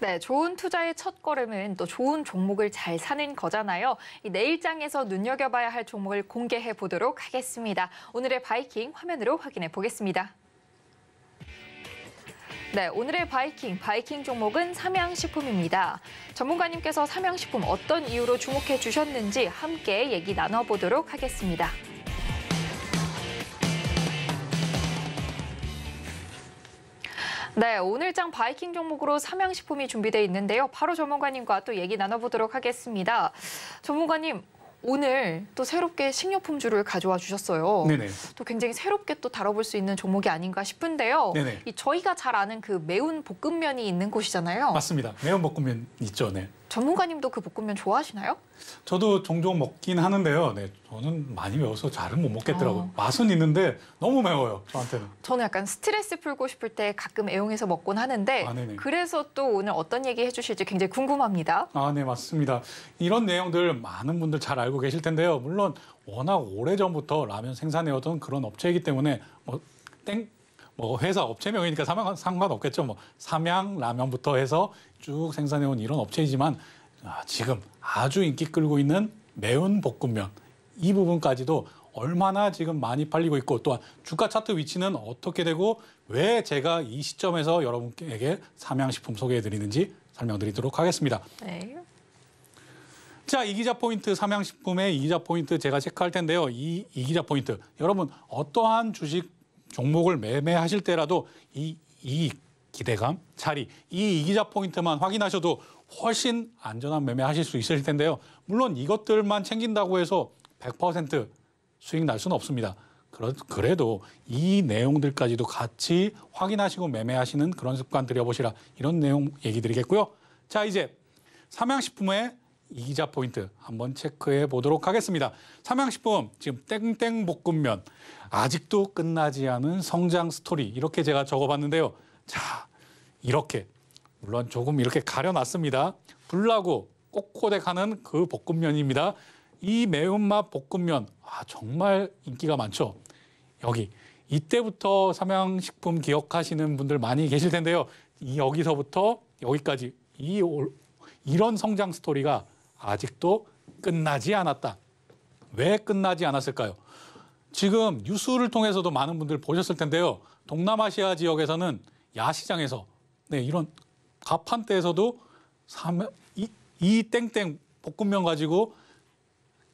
네, 좋은 투자의 첫 걸음은 또 좋은 종목을 잘 사는 거잖아요. 이 내일장에서 눈여겨봐야 할 종목을 공개해 보도록 하겠습니다. 오늘의 바이킹 화면으로 확인해 보겠습니다. 네, 오늘의 바이킹, 바이킹 종목은 삼양식품입니다. 전문가님께서 삼양식품 어떤 이유로 주목해 주셨는지 함께 얘기 나눠보도록 하겠습니다. 네, 오늘장 바이킹 종목으로 삼양식품이 준비되어 있는데요. 바로 전문가님과 또 얘기 나눠보도록 하겠습니다. 전문가님, 오늘 또 새롭게 식료품주를 가져와 주셨어요. 네네. 또 굉장히 새롭게 또 다뤄볼 수 있는 종목이 아닌가 싶은데요. 네네. 이 저희가 잘 아는 그 매운 볶음면이 있는 곳이잖아요. 맞습니다. 매운 볶음면 있죠. 네. 전문가님도 그 볶음면 좋아하시나요? 저도 종종 먹긴 하는데요. 네, 저는 많이 매워서 잘은 못 먹겠더라고요. 아. 맛은 있는데 너무 매워요, 저한테는. 저는 약간 스트레스 풀고 싶을 때 가끔 애용해서 먹곤 하는데 아, 그래서 또 오늘 어떤 얘기 해주실지 굉장히 궁금합니다. 아, 네, 맞습니다. 이런 내용들 많은 분들 잘 알고 계실 텐데요. 물론 워낙 오래전부터 라면 생산해오던 그런 업체이기 때문에 뭐 땡, 뭐 회사 업체명이니까 사망, 상관없겠죠. 뭐 삼양 라면부터 해서 쭉 생산해온 이런 업체이지만 아, 지금 아주 인기 끌고 있는 매운 볶음면 이 부분까지도 얼마나 지금 많이 팔리고 있고 또한 주가 차트 위치는 어떻게 되고 왜 제가 이 시점에서 여러분께게 삼양식품 소개해드리는지 설명드리도록 하겠습니다. 네. 자, 이기자 포인트 삼양식품의 이기자 포인트 제가 체크할 텐데요. 이 이기자 포인트 여러분 어떠한 주식 종목을 매매하실 때라도 이 이익, 기대감, 자리, 이 이기자 포인트만 확인하셔도 훨씬 안전한 매매하실 수 있을 텐데요. 물론 이것들만 챙긴다고 해서 100% 수익 날 수는 없습니다. 그래도 이 내용들까지도 같이 확인하시고 매매하시는 그런 습관 들여보시라 이런 내용 얘기 드리겠고요. 자 이제 삼양식품의 이기자 포인트 한번 체크해 보도록 하겠습니다. 삼양식품 지금 땡땡 볶음면 아직도 끝나지 않은 성장 스토리 이렇게 제가 적어봤는데요. 자 이렇게 물론 조금 이렇게 가려놨습니다. 불나고 꼬꼬댁하는 그 볶음면입니다. 이 매운맛 볶음면 아, 정말 인기가 많죠. 여기 이때부터 삼양식품 기억하시는 분들 많이 계실 텐데요. 이 여기서부터 여기까지 이 올, 이런 성장 스토리가 아직도 끝나지 않았다. 왜 끝나지 않았을까요? 지금 뉴스를 통해서도 많은 분들 보셨을 텐데요. 동남아시아 지역에서는 야시장에서 네, 이런 가판대에서도 이, 땡땡 볶음면 가지고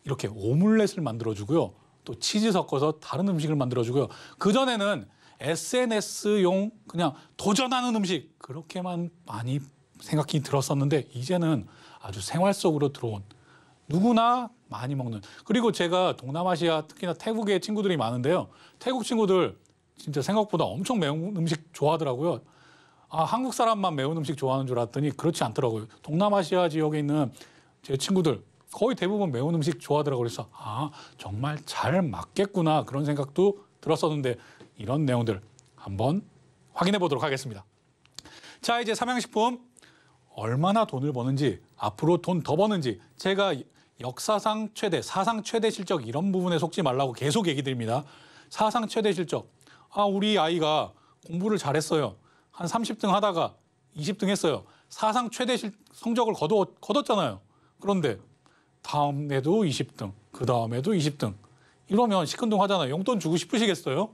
이렇게 오믈렛을 만들어주고요. 또 치즈 섞어서 다른 음식을 만들어주고요. 그전에는 SNS용 그냥 도전하는 음식 그렇게만 많이 생각이 들었었는데 이제는 아주 생활 속으로 들어온 누구나 많이 먹는 그리고 제가 동남아시아 특히나 태국의 친구들이 많은데요. 태국 친구들 진짜 생각보다 엄청 매운 음식 좋아하더라고요. 아, 한국 사람만 매운 음식 좋아하는 줄 알았더니 그렇지 않더라고요. 동남아시아 지역에 있는 제 친구들 거의 대부분 매운 음식 좋아하더라고요. 그래서 아, 정말 잘 맞겠구나 그런 생각도 들었었는데 이런 내용들 한번 확인해 보도록 하겠습니다. 자, 이제 삼양식품 얼마나 돈을 버는지 앞으로 돈 더 버는지 제가 역사상 최대 사상 최대 실적 이런 부분에 속지 말라고 계속 얘기 드립니다. 사상 최대 실적. 아 우리 아이가 공부를 잘했어요. 한 30등 하다가 20등 했어요. 사상 최대 실, 성적을 거두, 거뒀잖아요. 그런데 다음에도 20등, 그 다음에도 20등. 이러면 시큰둥하잖아요. 용돈 주고 싶으시겠어요?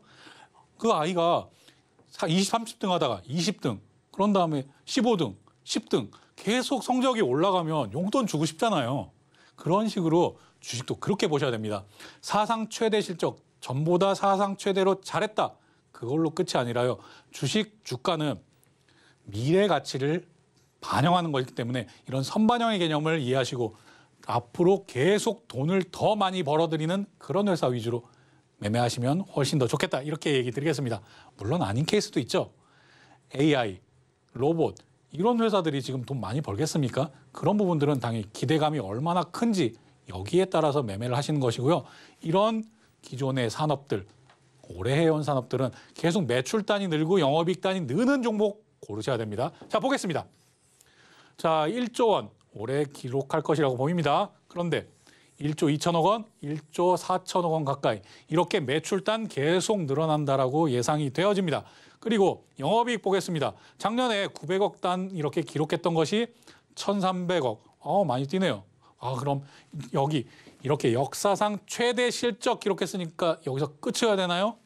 그 아이가 20, 30등 하다가 20등, 그런 다음에 15등, 10등 계속 성적이 올라가면 용돈 주고 싶잖아요. 그런 식으로 주식도 그렇게 보셔야 됩니다. 사상 최대 실적, 전보다 사상 최대로 잘했다. 그걸로 끝이 아니라요. 주식 주가는 미래 가치를 반영하는 것이기 때문에 이런 선반영의 개념을 이해하시고 앞으로 계속 돈을 더 많이 벌어들이는 그런 회사 위주로 매매하시면 훨씬 더 좋겠다. 이렇게 얘기 드리겠습니다. 물론 아닌 케이스도 있죠. AI, 로봇, 이런 회사들이 지금 돈 많이 벌겠습니까? 그런 부분들은 당연히 기대감이 얼마나 큰지 여기에 따라서 매매를 하시는 것이고요. 이런 기존의 산업들, 오래 해온 산업들은 계속 매출단이 늘고 영업익단이 느는 종목 고르셔야 됩니다. 자, 보겠습니다. 자, 1조 원 올해 기록할 것이라고 보입니다. 그런데 1조 2천억 원, 1조 4천억 원 가까이 이렇게 매출단 계속 늘어난다라고 예상이 되어집니다. 그리고 영업이익 보겠습니다. 작년에 900억 단 이렇게 기록했던 것이 1,300억. 어, 많이 뛰네요. 아, 그럼 여기 이렇게 역사상 최대 실적 기록했으니까 여기서 끝이어야 되나요?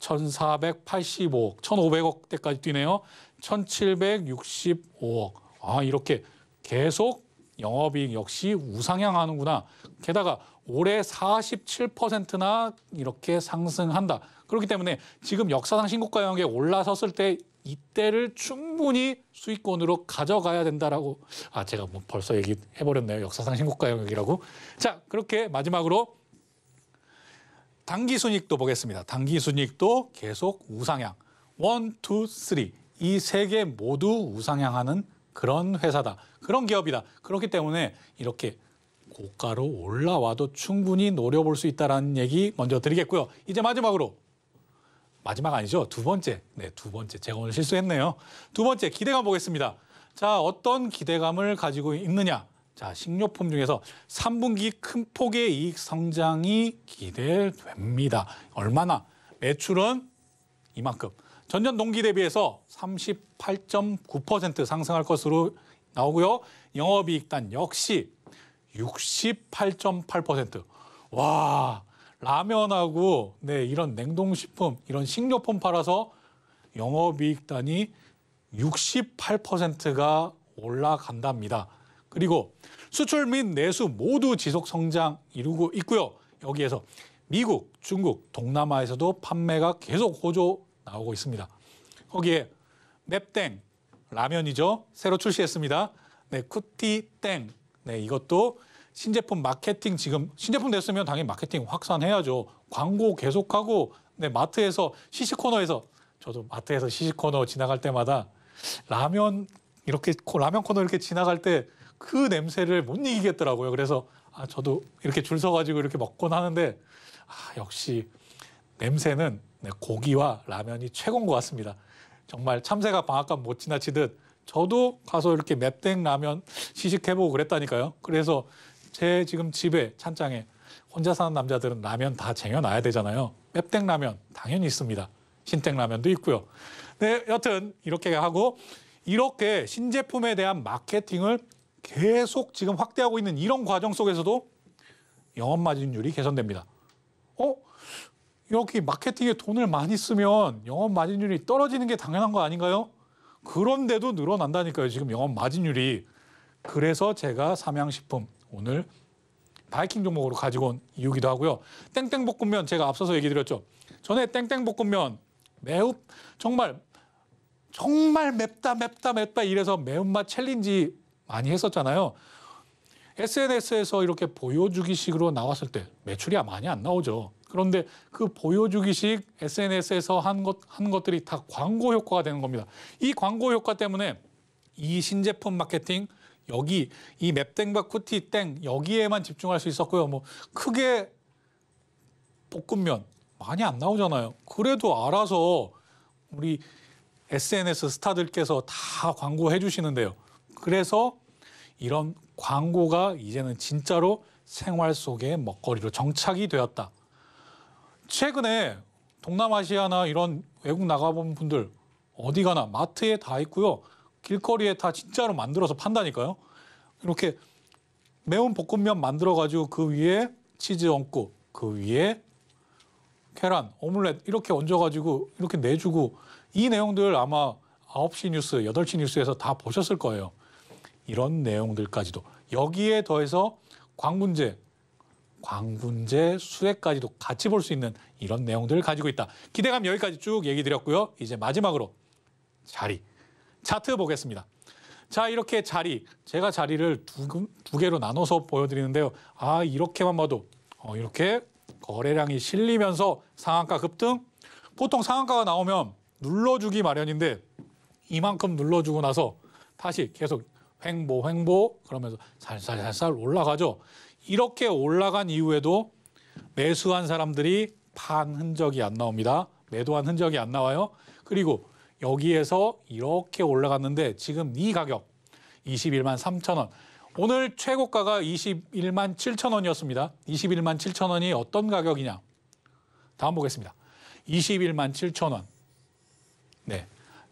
1,485억, 1,500억 대까지 뛰네요. 1,765억. 아, 이렇게 계속 영업이익 역시 우상향하는구나. 게다가 올해 47%나 이렇게 상승한다. 그렇기 때문에 지금 역사상 신고가 영역에 올라섰을 때 이때를 충분히 수익권으로 가져가야 된다라고 아 제가 뭐 벌써 얘기해 버렸네요 역사상 신고가 영역이라고 자 그렇게 마지막으로 단기 순익도 보겠습니다 단기 순익도 계속 우상향 원, 투, 쓰리 이세 개 모두 우상향하는 그런 회사다 그런 기업이다 그렇기 때문에 이렇게 고가로 올라와도 충분히 노려볼 수 있다라는 얘기 먼저 드리겠고요 이제 마지막으로 마지막 아니죠. 두 번째. 네, 두 번째. 제가 오늘 실수했네요. 두 번째 기대감 보겠습니다. 자, 어떤 기대감을 가지고 있느냐? 자, 식료품 중에서 3분기 큰 폭의 이익 성장이 기대됩니다. 얼마나? 매출은 이만큼. 전년 동기 대비해서 38.9% 상승할 것으로 나오고요. 영업이익단 역시 68.8%. 와, 라면하고 네, 이런 냉동식품, 이런 식료품 팔아서 영업이익단이 68%가 올라간답니다. 그리고 수출 및 내수 모두 지속 성장 이루고 있고요. 여기에서 미국, 중국, 동남아에서도 판매가 계속 호조 나오고 있습니다. 거기에 맵땡 라면이죠. 새로 출시했습니다. 네, 쿠티땡. 네, 이것도 신제품 마케팅 지금 신제품 됐으면 당연히 마케팅 확산해야죠. 광고 계속하고 네, 마트에서 시식 코너에서 저도 마트에서 시식 코너 지나갈 때마다 라면 이렇게 라면 코너 이렇게 지나갈 때 그 냄새를 못 이기겠더라고요. 그래서 아, 저도 이렇게 줄 서가지고 이렇게 먹곤 하는데 아, 역시 냄새는 네, 고기와 라면이 최고인 것 같습니다. 정말 참새가 방앗간 못 지나치듯 저도 가서 이렇게 맵땡 라면 시식해보고 그랬다니까요. 그래서 제 지금 집에 찬장에 혼자 사는 남자들은 라면 다 쟁여놔야 되잖아요. 맵땡 라면 당연히 있습니다. 신땡 라면도 있고요. 네, 여튼 이렇게 하고 이렇게 신제품에 대한 마케팅을 계속 지금 확대하고 있는 이런 과정 속에서도 영업 마진율이 개선됩니다. 어? 이렇게 마케팅에 돈을 많이 쓰면 영업 마진율이 떨어지는 게 당연한 거 아닌가요? 그런데도 늘어난다니까요. 지금 영업 마진율이. 그래서 제가 삼양식품 오늘 바이킹 종목으로 가지고 온 이유기도 하고요. 땡땡 볶음면 제가 앞서서 얘기 드렸죠. 전에 땡땡 볶음면 매우 정말 정말 맵다 맵다 맵다 이래서 매운맛 챌린지 많이 했었잖아요. SNS에서 이렇게 보여주기식으로 나왔을 때 매출이 많이 안 나오죠. 그런데 그 보여주기식 SNS에서 한 것, 한 것들이 다 광고 효과가 되는 겁니다. 이 광고 효과 때문에 이 신제품 마케팅 여기 이 맵땡과 쿠티 땡 여기에만 집중할 수 있었고요. 뭐 크게 볶음면 많이 안 나오잖아요. 그래도 알아서 우리 SNS 스타들께서 다 광고해 주시는데요. 그래서 이런 광고가 이제는 진짜로 생활 속의 먹거리로 정착이 되었다. 최근에 동남아시아나 이런 외국 나가본 분들 어디 가나 마트에 다 있고요. 길거리에 다 진짜로 만들어서 판다니까요. 이렇게 매운 볶음면 만들어가지고 그 위에 치즈 얹고 그 위에 계란, 오믈렛 이렇게 얹어가지고 이렇게 내주고 이 내용들 아마 9시 뉴스, 8시 뉴스에서 다 보셨을 거예요. 이런 내용들까지도 여기에 더해서 광군제, 광군제 수혜까지도 같이 볼 수 있는 이런 내용들을 가지고 있다. 기대감 여기까지 쭉 얘기 드렸고요. 이제 마지막으로 자리. 차트 보겠습니다. 자, 이렇게 자리, 제가 자리를 두, 두 개로 나눠서 보여드리는데요. 아, 이렇게만 봐도 어, 이렇게 거래량이 실리면서 상한가 급등, 보통 상한가가 나오면 눌러주기 마련인데 이만큼 눌러주고 나서 다시 계속 횡보, 횡보 그러면서 살살살살 올라가죠. 이렇게 올라간 이후에도 매수한 사람들이 판 흔적이 안 나옵니다. 매도한 흔적이 안 나와요. 그리고 여기에서 이렇게 올라갔는데 지금 이 가격 21만 3천 원. 오늘 최고가가 21만 7천 원이었습니다. 21만 7천 원이 어떤 가격이냐? 다음 보겠습니다. 21만 7천 원. 네.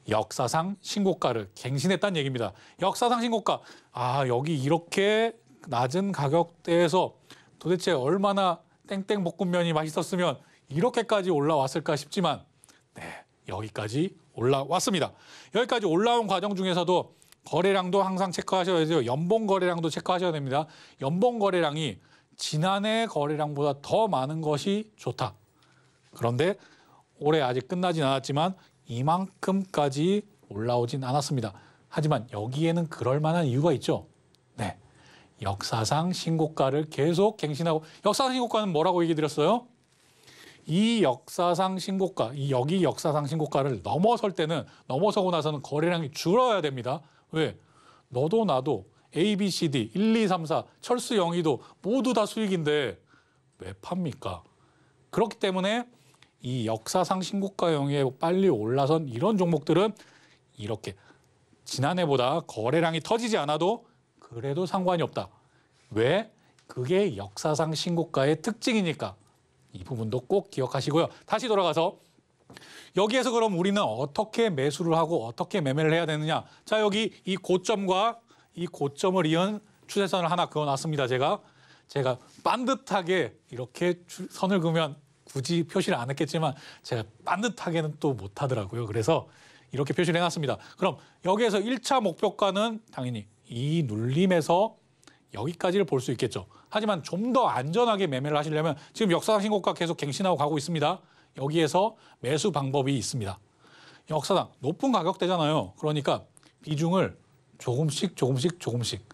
역사상 신고가를 갱신했다는 얘기입니다. 역사상 신고가. 아, 여기 이렇게 낮은 가격대에서 도대체 얼마나 땡땡 볶음면이 맛있었으면 이렇게까지 올라왔을까 싶지만 네, 여기까지 올라왔습니다. 여기까지 올라온 과정 중에서도 거래량도 항상 체크하셔야 돼요. 연봉 거래량도 체크하셔야 됩니다. 연봉 거래량이 지난해 거래량보다 더 많은 것이 좋다. 그런데 올해 아직 끝나진 않았지만 이만큼까지 올라오진 않았습니다. 하지만 여기에는 그럴 만한 이유가 있죠. 네. 역사상 신고가를 계속 갱신하고 역사상 신고가는 뭐라고 얘기 드렸어요? 이 역사상 신고가, 이 여기 역사상 신고가를 넘어설 때는 넘어서고 나서는 거래량이 줄어야 됩니다. 왜? 너도 나도 A, B, C, D, 1, 2, 3, 4, 철수, 영희도 모두 다 수익인데 왜 팝니까? 그렇기 때문에 이 역사상 신고가 영위에 빨리 올라선 이런 종목들은 이렇게 지난해보다 거래량이 터지지 않아도 그래도 상관이 없다. 왜? 그게 역사상 신고가의 특징이니까. 이 부분도 꼭 기억하시고요. 다시 돌아가서 여기에서 그럼 우리는 어떻게 매수를 하고 어떻게 매매를 해야 되느냐. 자, 여기 이 고점과 이 고점을 이은 추세선을 하나 그어놨습니다. 제가 제가 반듯하게 이렇게 선을 그으면 굳이 표시를 안 했겠지만 제가 반듯하게는 또 못하더라고요. 그래서 이렇게 표시를 해놨습니다. 그럼 여기에서 1차 목표가는 당연히 이 눌림에서 여기까지를 볼 수 있겠죠. 하지만 좀 더 안전하게 매매를 하시려면 지금 역사상 신고가 계속 갱신하고 가고 있습니다. 여기에서 매수 방법이 있습니다. 역사상 높은 가격대잖아요. 그러니까 비중을 조금씩 조금씩 조금씩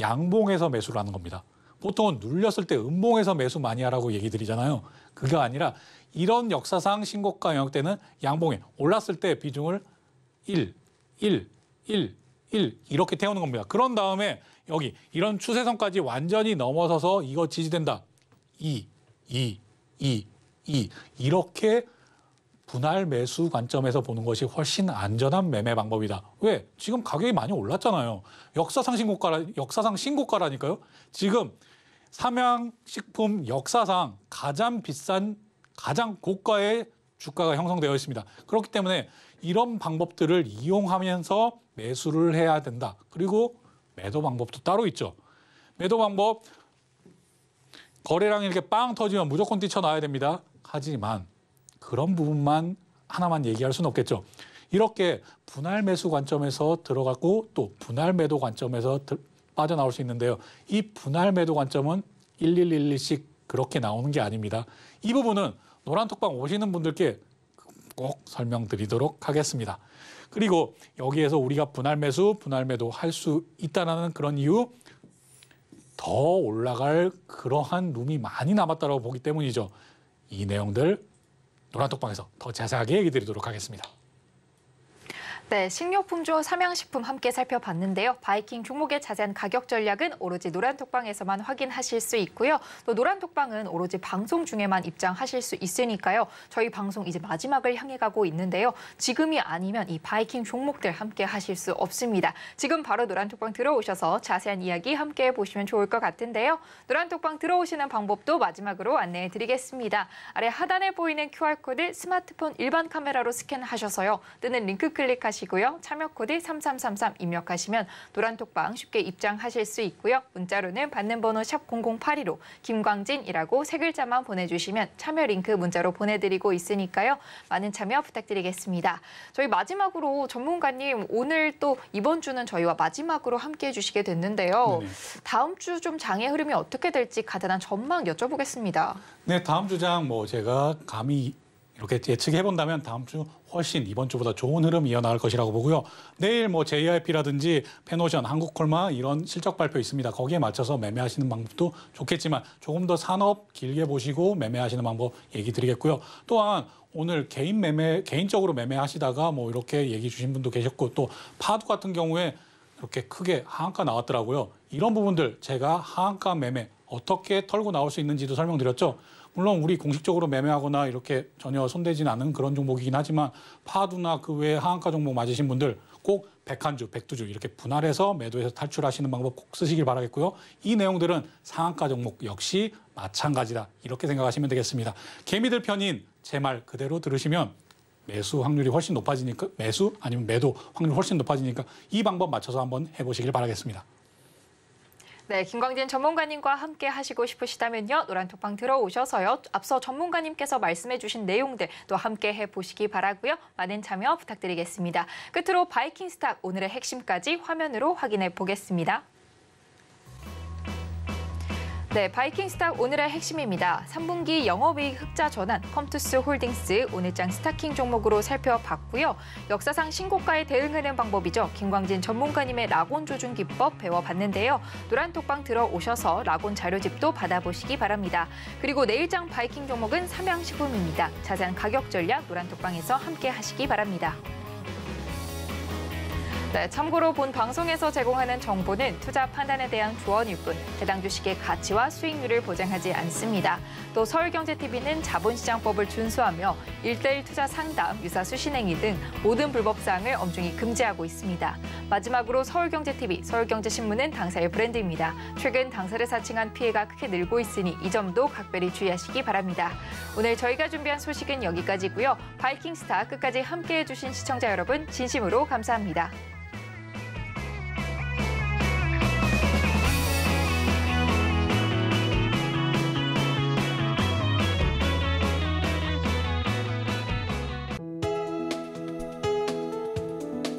양봉에서 매수를 하는 겁니다. 보통은 눌렸을 때 음봉에서 매수 많이 하라고 얘기 드리잖아요. 그게 아니라 이런 역사상 신고가 영역대는 양봉에 올랐을 때 비중을 1, 1, 1, 1 이렇게 태우는 겁니다. 그런 다음에 여기 이런 추세선까지 완전히 넘어서서 이거 지지된다. 2, 2, 2, 2 이렇게 분할 매수 관점에서 보는 것이 훨씬 안전한 매매 방법이다. 왜? 지금 가격이 많이 올랐잖아요. 역사상 신고가라 역사상 신고가라니까요. 지금 삼양식품 역사상 가장 비싼 가장 고가의 주가가 형성되어 있습니다. 그렇기 때문에 이런 방법들을 이용하면서 매수를 해야 된다. 그리고 매도 방법도 따로 있죠. 매도 방법 거래량이 이렇게 빵 터지면 무조건 뛰쳐나와야 됩니다. 하지만 그런 부분만 하나만 얘기할 수는 없겠죠. 이렇게 분할 매수 관점에서 들어갔고 또 분할 매도 관점에서 빠져나올 수 있는데요. 이 분할 매도 관점은 1111씩 그렇게 나오는 게 아닙니다. 이 부분은 노란톡방 오시는 분들께 꼭 설명드리도록 하겠습니다. 그리고 여기에서 우리가 분할 매수, 분할 매도 할 수 있다는 그런 이유 더 올라갈 그러한 룸이 많이 남았다고 보기 때문이죠. 이 내용들 노란톡방에서 더 자세하게 얘기 드리도록 하겠습니다. 네, 식료품주 와 삼양식품 함께 살펴봤는데요. 바이킹 종목의 자세한 가격 전략은 오로지 노란톡방에서만 확인하실 수 있고요. 또 노란톡방은 오로지 방송 중에만 입장하실 수 있으니까요. 저희 방송 이제 마지막을 향해 가고 있는데요. 지금이 아니면 이 바이킹 종목들 함께 하실 수 없습니다. 지금 바로 노란톡방 들어오셔서 자세한 이야기 함께 보시면 좋을 것 같은데요. 노란톡방 들어오시는 방법도 마지막으로 안내해 드리겠습니다. 아래 하단에 보이는 QR코드 스마트폰 일반 카메라로 스캔하셔서요. 뜨는 링크 클릭하시면 하시고요. 참여 코드 3333 입력하시면 노란톡방 쉽게 입장하실 수 있고요. 문자로는 받는 번호 샵00815 김광진이라고 세 글자만 보내주시면 참여 링크 문자로 보내드리고 있으니까요. 많은 참여 부탁드리겠습니다. 저희 마지막으로 전문가님 오늘 또 이번 주는 저희와 마지막으로 함께해 주시게 됐는데요. 네 다음 주 좀 장의 흐름이 어떻게 될지 간단한 전망 여쭤보겠습니다. 네, 다음 주장 뭐 제가 감히 이렇게 예측해 본다면 다음 주 훨씬 이번 주보다 좋은 흐름 이어나갈 것이라고 보고요. 내일 뭐 JIP라든지 페노션, 한국콜마 이런 실적 발표 있습니다. 거기에 맞춰서 매매하시는 방법도 좋겠지만 조금 더 산업 길게 보시고 매매하시는 방법 얘기 드리겠고요. 또한 오늘 개인 매매 개인적으로 매매하시다가 뭐 이렇게 얘기 주신 분도 계셨고 또 파도 같은 경우에 이렇게 크게 하한가 나왔더라고요. 이런 부분들 제가 하한가 매매 어떻게 털고 나올 수 있는지도 설명드렸죠. 물론 우리 공식적으로 매매하거나 이렇게 전혀 손대진 않은 그런 종목이긴 하지만 파두나 그 외에 하한가 종목 맞으신 분들 꼭 백한주, 백두주 이렇게 분할해서 매도해서 탈출하시는 방법 꼭 쓰시길 바라겠고요. 이 내용들은 상한가 종목 역시 마찬가지다. 이렇게 생각하시면 되겠습니다. 개미들 편인 제 말 그대로 들으시면 매수 확률이 훨씬 높아지니까 매수 아니면 매도 확률이 훨씬 높아지니까 이 방법 맞춰서 한번 해보시길 바라겠습니다. 네, 김광진 전문가님과 함께 하시고 싶으시다면요. 노란톡방 들어오셔서요. 앞서 전문가님께서 말씀해 주신 내용들 또 함께 해보시기 바라고요. 많은 참여 부탁드리겠습니다. 끝으로 바이킹스탁 오늘의 핵심까지 화면으로 확인해 보겠습니다. 네, 바이킹스탁 오늘의 핵심입니다. 3분기 영업이익 흑자 전환 컴투스 홀딩스 오늘장 스타킹 종목으로 살펴봤고요. 역사상 신고가에 대응하는 방법이죠. 김광진 전문가님의 라곤 조준 기법 배워봤는데요. 노란톡방 들어오셔서 라곤 자료집도 받아보시기 바랍니다. 그리고 내일장 바이킹 종목은 삼양식품입니다. 자세한 가격 전략 노란톡방에서 함께 하시기 바랍니다. 네, 참고로 본 방송에서 제공하는 정보는 투자 판단에 대한 조언일 뿐 해당 주식의 가치와 수익률을 보장하지 않습니다. 또 서울경제TV는 자본시장법을 준수하며 일대일 투자 상담, 유사 수신행위 등 모든 불법사항을 엄중히 금지하고 있습니다. 마지막으로 서울경제TV, 서울경제신문은 당사의 브랜드입니다. 최근 당사를 사칭한 피해가 크게 늘고 있으니 이 점도 각별히 주의하시기 바랍니다. 오늘 저희가 준비한 소식은 여기까지고요. 바이킹스타 끝까지 함께해 주신 시청자 여러분 진심으로 감사합니다.